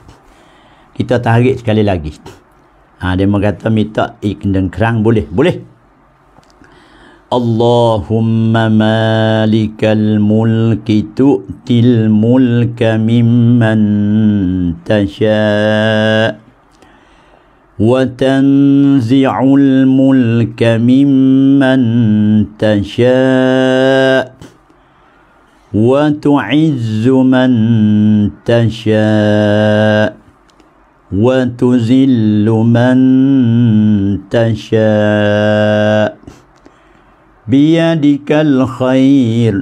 kita tarik sekali lagi ha dia kata minta ikn eh, dan kerang boleh boleh اللهم مالك الملك تؤتي الملك ممن تشاء وتنزع الملك ممن تشاء وتعز من تشاء وتذل من تشاء بيدك الخير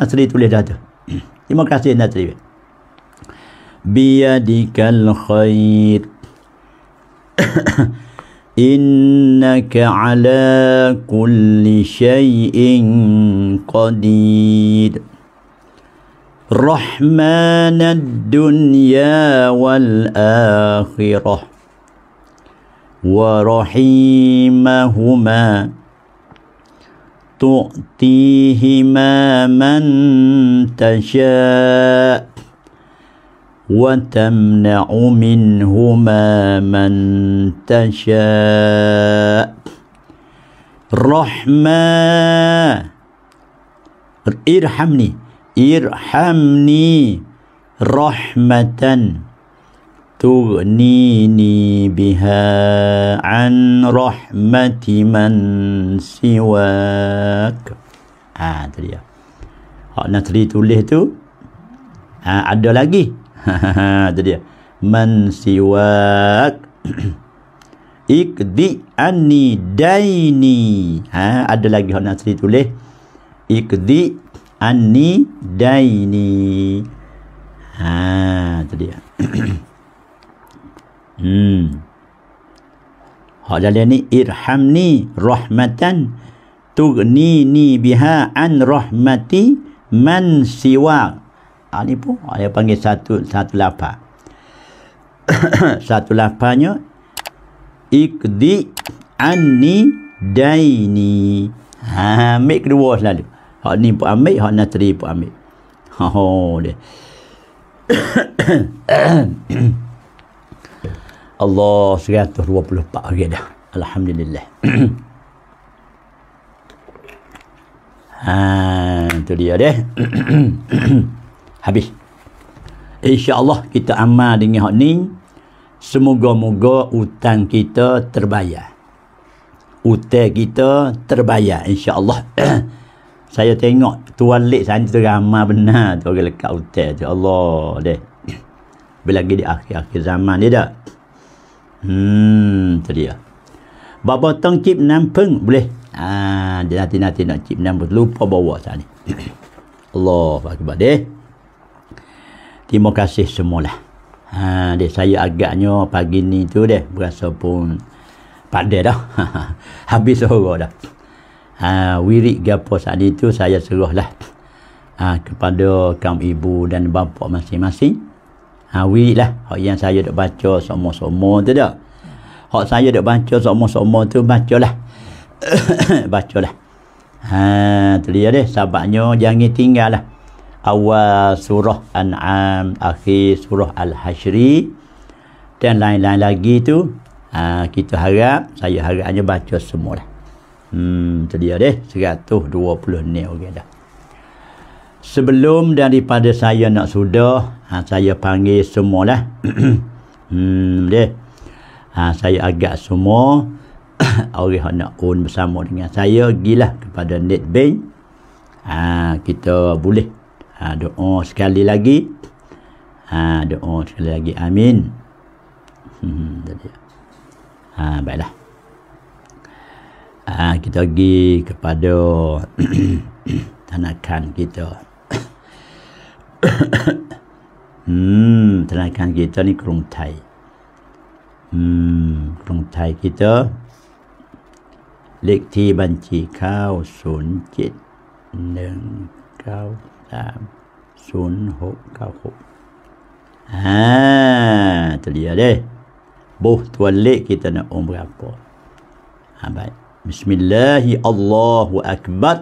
أسري تولي جاتا ديمقراطية ناتري بيدك الخير (coughs) إنك على كل شيء قدير رحمن الدنيا والآخرة ورحيمهما تؤتيهما من تشاء وتمنع منهما من تشاء رحمة ارحمني ارحمني رحمة تغنيني بها عن rahmati من سواك ha tu dia ya. hak nak tulis tu ha ada lagi ha tu dia man siwak (clears throat) ikdi ani daini ha ada lagi hak nak tulis ikdi ani daini ha tu dia ya. (clears throat) Hmm. Hak jalan ni irhamni rahmatan tugni ni biha an rahmati man siwa. Ha, ni pun dia panggil satu satu lapar. (coughs) satu lapanya ikdi anni daini. Ha, ambil kedua selalu. Hak ni pun ambil, ha nak teri pun ambil. Ha, ha, dia. (coughs) (coughs) Allah 124 hari dah. Alhamdulillah. (clears throat) ha, itu dia deh. (clears throat) Habis. Insya Allah kita amal dengan hak ni. Semoga-moga hutang kita terbayar. Hutang kita terbayar. Insya Allah. (clears throat) Saya tengok Tuan Lik sana ramah benar tu orang lekat hutang tu. Allah deh. Bila di akhir-akhir zaman ni dah. Hmm, tu dia. Bapa tong cip enam peng boleh. Ah, dia nanti nanti nak cip enam peng lupa bawa saja ni. (coughs) Allah akbar deh. Terima kasih semua lah. Ha, dia saya agaknya pagi ni tu deh berasa pun Padah dah. (laughs) Habis sorok dah. Ha, wirik gapo saat itu saya suruhlah ha, kepada kaum ibu dan bapa masing-masing. Ha wirid lah. Hak yang saya dok baca semua-semua tu dak. Hak saya dok baca semua-semua tu bacalah. (coughs) bacalah. Ha terlia deh sebabnya jangan tinggal lah. Awal surah An'am, akhir surah al hasyri dan lain-lain lagi tu ha, kita harap saya harap hanya baca semua lah. Hmm terlia deh 120 ni okey dah sebelum daripada saya nak sudah ha, saya panggil semualah (clears throat) hmm dia ha, saya agak semua (clears throat) orang nak own bersama dengan saya gilah kepada net bank ha, kita boleh ha, doa sekali lagi ha, doa sekali lagi amin Hmm, jadi. ha, baiklah ha, kita pergi kepada (clears throat) tanakan kita อืมธนาคารกีเตอร์นี่กรุงไทยอืมกรุงไทยกีเตอร์เลขที่บัญชีเข้าศูนย์เจ็ดหนึ่งเก้าสามศูนย์หกเก้าหกอ่าจะเรียกได้บุตัวเลขกีตอร์นะองค์ประกอบอ่าไปบิสมิลลาฮิอัลลอฮุอักบัร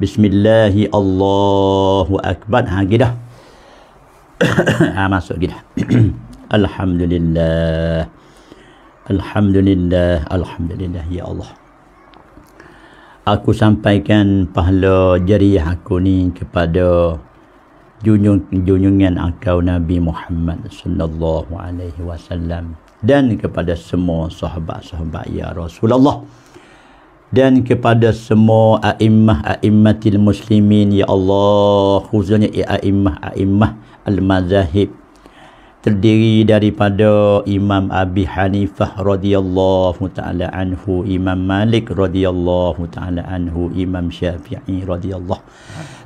Bismillahi Allahu Akbar. Ha gitu dah. (coughs) ha masuk gitu dah. (coughs) Alhamdulillah. Alhamdulillah. Alhamdulillah ya Allah. Aku sampaikan pahala jariah aku ni kepada junjungan engkau Nabi Muhammad sallallahu alaihi wasallam dan kepada semua sahabat-sahabat ya Rasulullah dan kepada semua a'immah a'immatil muslimin ya Allah khususnya ya a'immah a'immah al-mazahib terdiri daripada Imam Abi Hanifah radhiyallahu taala anhu Imam Malik radhiyallahu taala anhu Imam Syafi'i radhiyallahu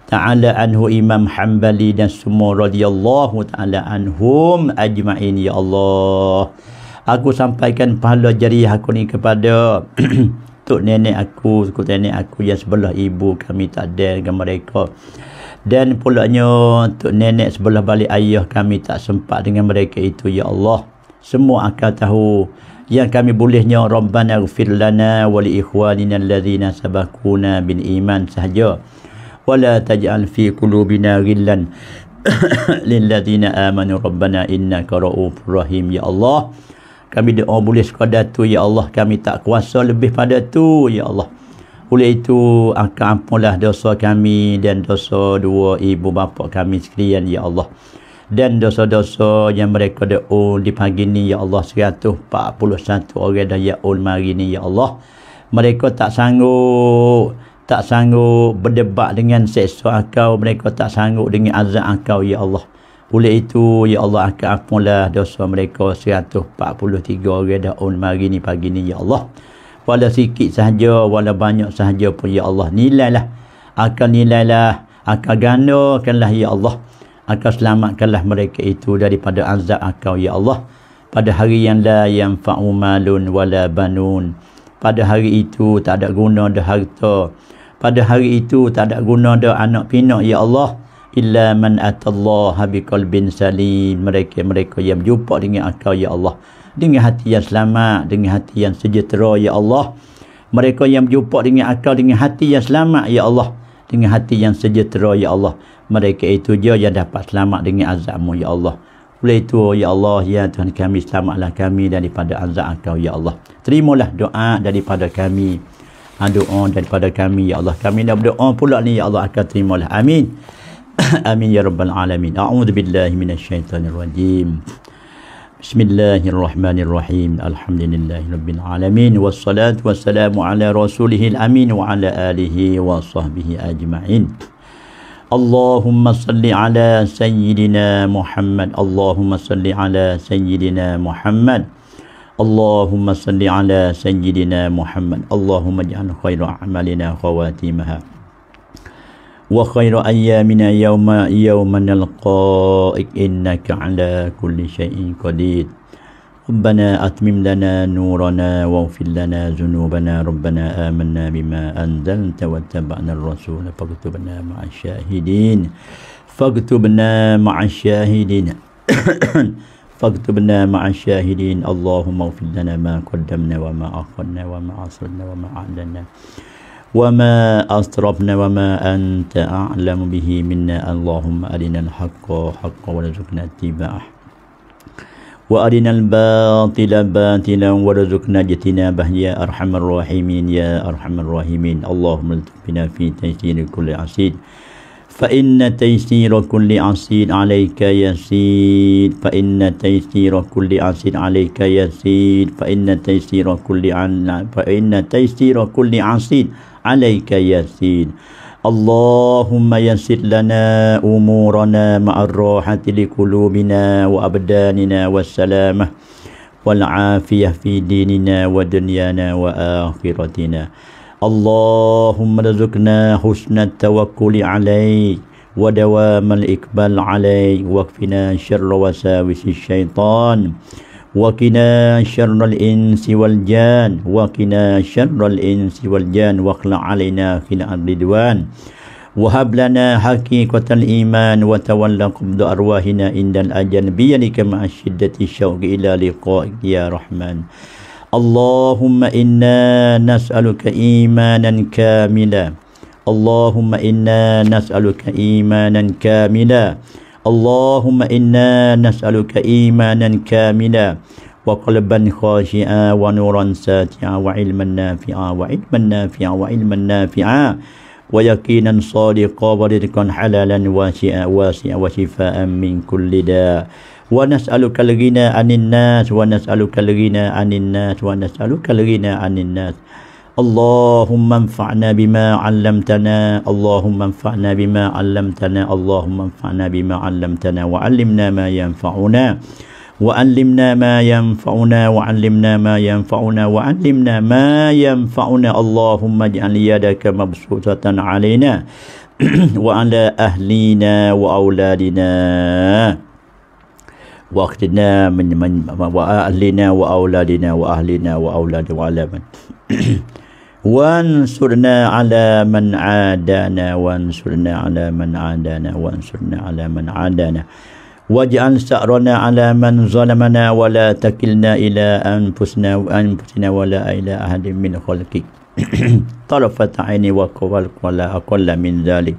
taala anhu Imam Hanbali dan semua radhiyallahu taala anhum ajma'in ya Allah aku sampaikan pahala jariah aku ni kepada (clears throat) tok nenek aku, suku nenek aku yang sebelah ibu kami tak ada dengan mereka. Dan pulaknya tok nenek sebelah balik ayah kami tak sempat dengan mereka itu. Ya Allah, semua akan tahu yang kami bolehnya Rabbana gfir lana wali ikhwanina alladhina sabakuna bin iman sahaja. Wala taj'al fi kulubina gillan (coughs) lilladhina amanu Rabbana innaka ra'ufur rahim. Ya Allah, kami doa boleh sekadar tu ya Allah kami tak kuasa lebih pada tu ya Allah oleh itu akan ampunlah dosa kami dan dosa dua ibu bapa kami sekalian ya Allah dan dosa-dosa yang mereka doa di pagi ni ya Allah 141 orang dah yaul mari ni ya Allah mereka tak sanggup tak sanggup berdebat dengan seksa akau mereka tak sanggup dengan azab kau, ya Allah oleh itu, Ya Allah akan afmulah dosa mereka 143 orang dah on mari ni pagi ni, Ya Allah. Walau sikit sahaja, walau banyak sahaja pun, Ya Allah, nilailah. Akan nilailah, akan gandakanlah, Ya Allah. Akan selamatkanlah mereka itu daripada azab akau, Ya Allah. Pada hari yang la yang fa'umalun wala banun. Pada hari itu tak ada guna dah harta. Pada hari itu tak ada guna dah anak pinak, Ya Allah. Ya Allah illa man atallaha biqalbin salim mereka-mereka yang berjumpa dengan Akal ya Allah dengan hati yang selamat dengan hati yang sejahtera ya Allah mereka yang berjumpa dengan Akal dengan hati yang selamat ya Allah dengan hati yang sejahtera ya Allah mereka itu je yang dapat selamat dengan azabmu ya Allah oleh itu ya Allah ya Tuhan kami selamatlah kami daripada azab engkau ya Allah terimalah doa daripada kami ah, doa daripada kami ya Allah kami dah berdoa pula ni ya Allah akan terimalah amin (laughs) آمين يا رب العالمين أعوذ بالله من الشيطان الرجيم بسم الله الرحمن الرحيم الحمد لله رب العالمين والصلاة والسلام على رسوله الأمين وعلى آله وصحبه أجمعين اللهم صل على سيدنا محمد اللهم صل على سيدنا محمد اللهم صل على سيدنا محمد اللهم اجعل خير أعمالنا خواتيمها وخير أيامنا يوم يوم نلقائك إنك على كل شيء قدير ربنا أتمم لنا نورنا واغفر لنا ذنوبنا ربنا آمنا بما أنزلت واتبعنا الرسول فاكتبنا مع الشاهدين فاكتبنا مع الشاهدين (coughs) فاكتبنا مع الشاهدين اللهم اغفر لنا ما قدمنا وما أخرنا وما أسررنا وما أعلنا وما أسرفنا وما أنت أعلم به منا اللهم أرنا الحق حقا ورزقنا اتباعه وأرنا الباطل باطلا ورزقنا اجتنابه يا أرحم الراحمين يا أرحم الراحمين اللهم التقنا في تيسير كل عسير فإن تيسير كل عسير عليك يسير فإن تيسير كل عسير عليك يسير فإن تيسير كل عن فإن تيسير كل عسير alayka yasin Allahumma yasir lana umurana ma'arrahati likulubina wa abdanina wa salamah wal afiyah fi dinina wa dunyana wa akhiratina Allahumma razukna husna tawakkuli alayk wa dawam al-iqbal alayk wa kfina syarra wasawisi syaitan wa kfina syarra wasawisi syaitan وقنا شر الإنس والجان وقنا شر الإنس والجان واخلع علينا خلع الردوان وهب لنا حقيقة الإيمان وتولى قبض أرواحنا عند الأجل بيدك مع شدة الشوق إلى لقائك يا رحمن اللهم إنا نسألك إيمانا كاملا اللهم إنا نسألك إيمانا كاملا Allahumma inna nas'aluka imanan kamila wa qalban khashi'a wa nuran satia wa ilman nafi'a wa ilman nafi'a wa ilman nafi'a wa yakinan sadiqa wa rizqan halalan wasi'a wasi'a wa shifa'an min kulli da' wa nas'aluka al-ghina 'anil nas wa nas'aluka al-ghina 'anil nas wa nas'aluka al-ghina 'anil nas wa اللهم انفعنا بما علمتنا اللهم انفعنا بما علمتنا اللهم انفعنا بما علمتنا وعلمنا ما ينفعنا وعلمنا ما ينفعنا وعلمنا ما ينفعنا وعلمنا ما ينفعنا اللهم اجعل يدك مبسوطة علينا (clears throat) وعلى أهلنا وأولادنا واختنا من من وأهلنا وأولادنا وأهلنا وأولادنا وعلى من (clears throat) وانصرنا على من عادانا وانصرنا على من عادانا وانصرنا على من عادانا واجعل سأرنا على من ظلمنا ولا تكلنا إلى أنفسنا وأنفسنا ولا إلى أحد من خلقك طرفة عيني وقبلك ولا أقل من ذلك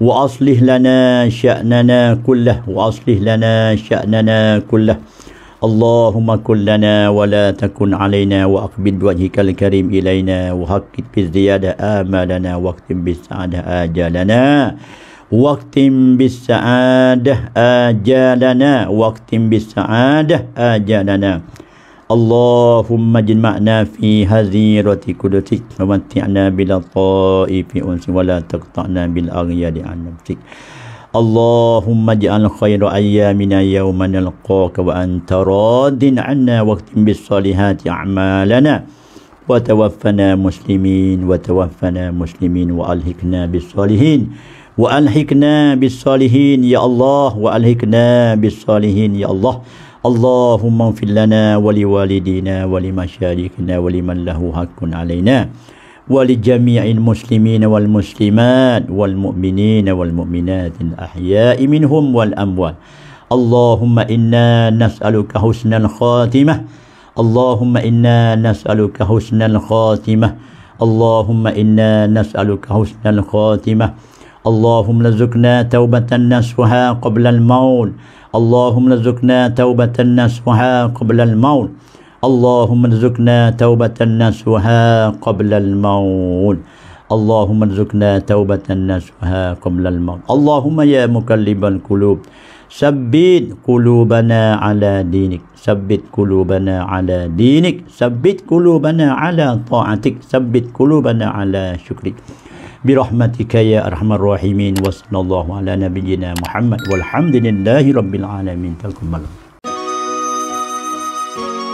وأصلح لنا شأننا كله وأصلح لنا شأننا كله اللهم كن لنا ولا تكن علينا واقبل بوجهك الكريم الينا وهكت بالزياده امالنا واختم بالسعاده اجالنا واختم بالسعاده اجالنا واختم بالسعاده اجالنا اللهم اجمعنا في هزيرة قدرتك ومتعنا بلطائف انس ولا تقطعنا بالاغيار عن نفسك Allahumma ja'al khayra ayyamina yawma nalqaka wa anta radin anna waqtin bis salihati a'malana wa tawaffana muslimin wa tawaffana muslimin wa alhikna bis salihin wa alhikna bis salihin ya Allah wa alhikna bis salihin ya Allah Allahumma fil lana wa liwalidina wa limasyarikina wa liman lahu haqqun alaina ولجميع المسلمين والمسلمات والمؤمنين والمؤمنات الأحياء منهم والأموات اللهم إنا نسألك حسن الخاتمة اللهم إنا نسألك حسن الخاتمة اللهم إنا نسألك حسن الخاتمة اللهم رزقنا توبة نصفها قبل الموت اللهم رزقنا توبة نصفها قبل الموت اللهم ارزقنا توبة نسوها قبل الموت اللهم ارزقنا توبة نسوها قبل الموت اللهم يا مقلب القلوب ثبت قلوبنا على دينك ثبت قلوبنا على دينك ثبت قلوبنا على طاعتك ثبت قلوبنا على شكرك برحمتك يا أرحم الراحمين وصلى الله على نبينا محمد والحمد لله رب العالمين تقبل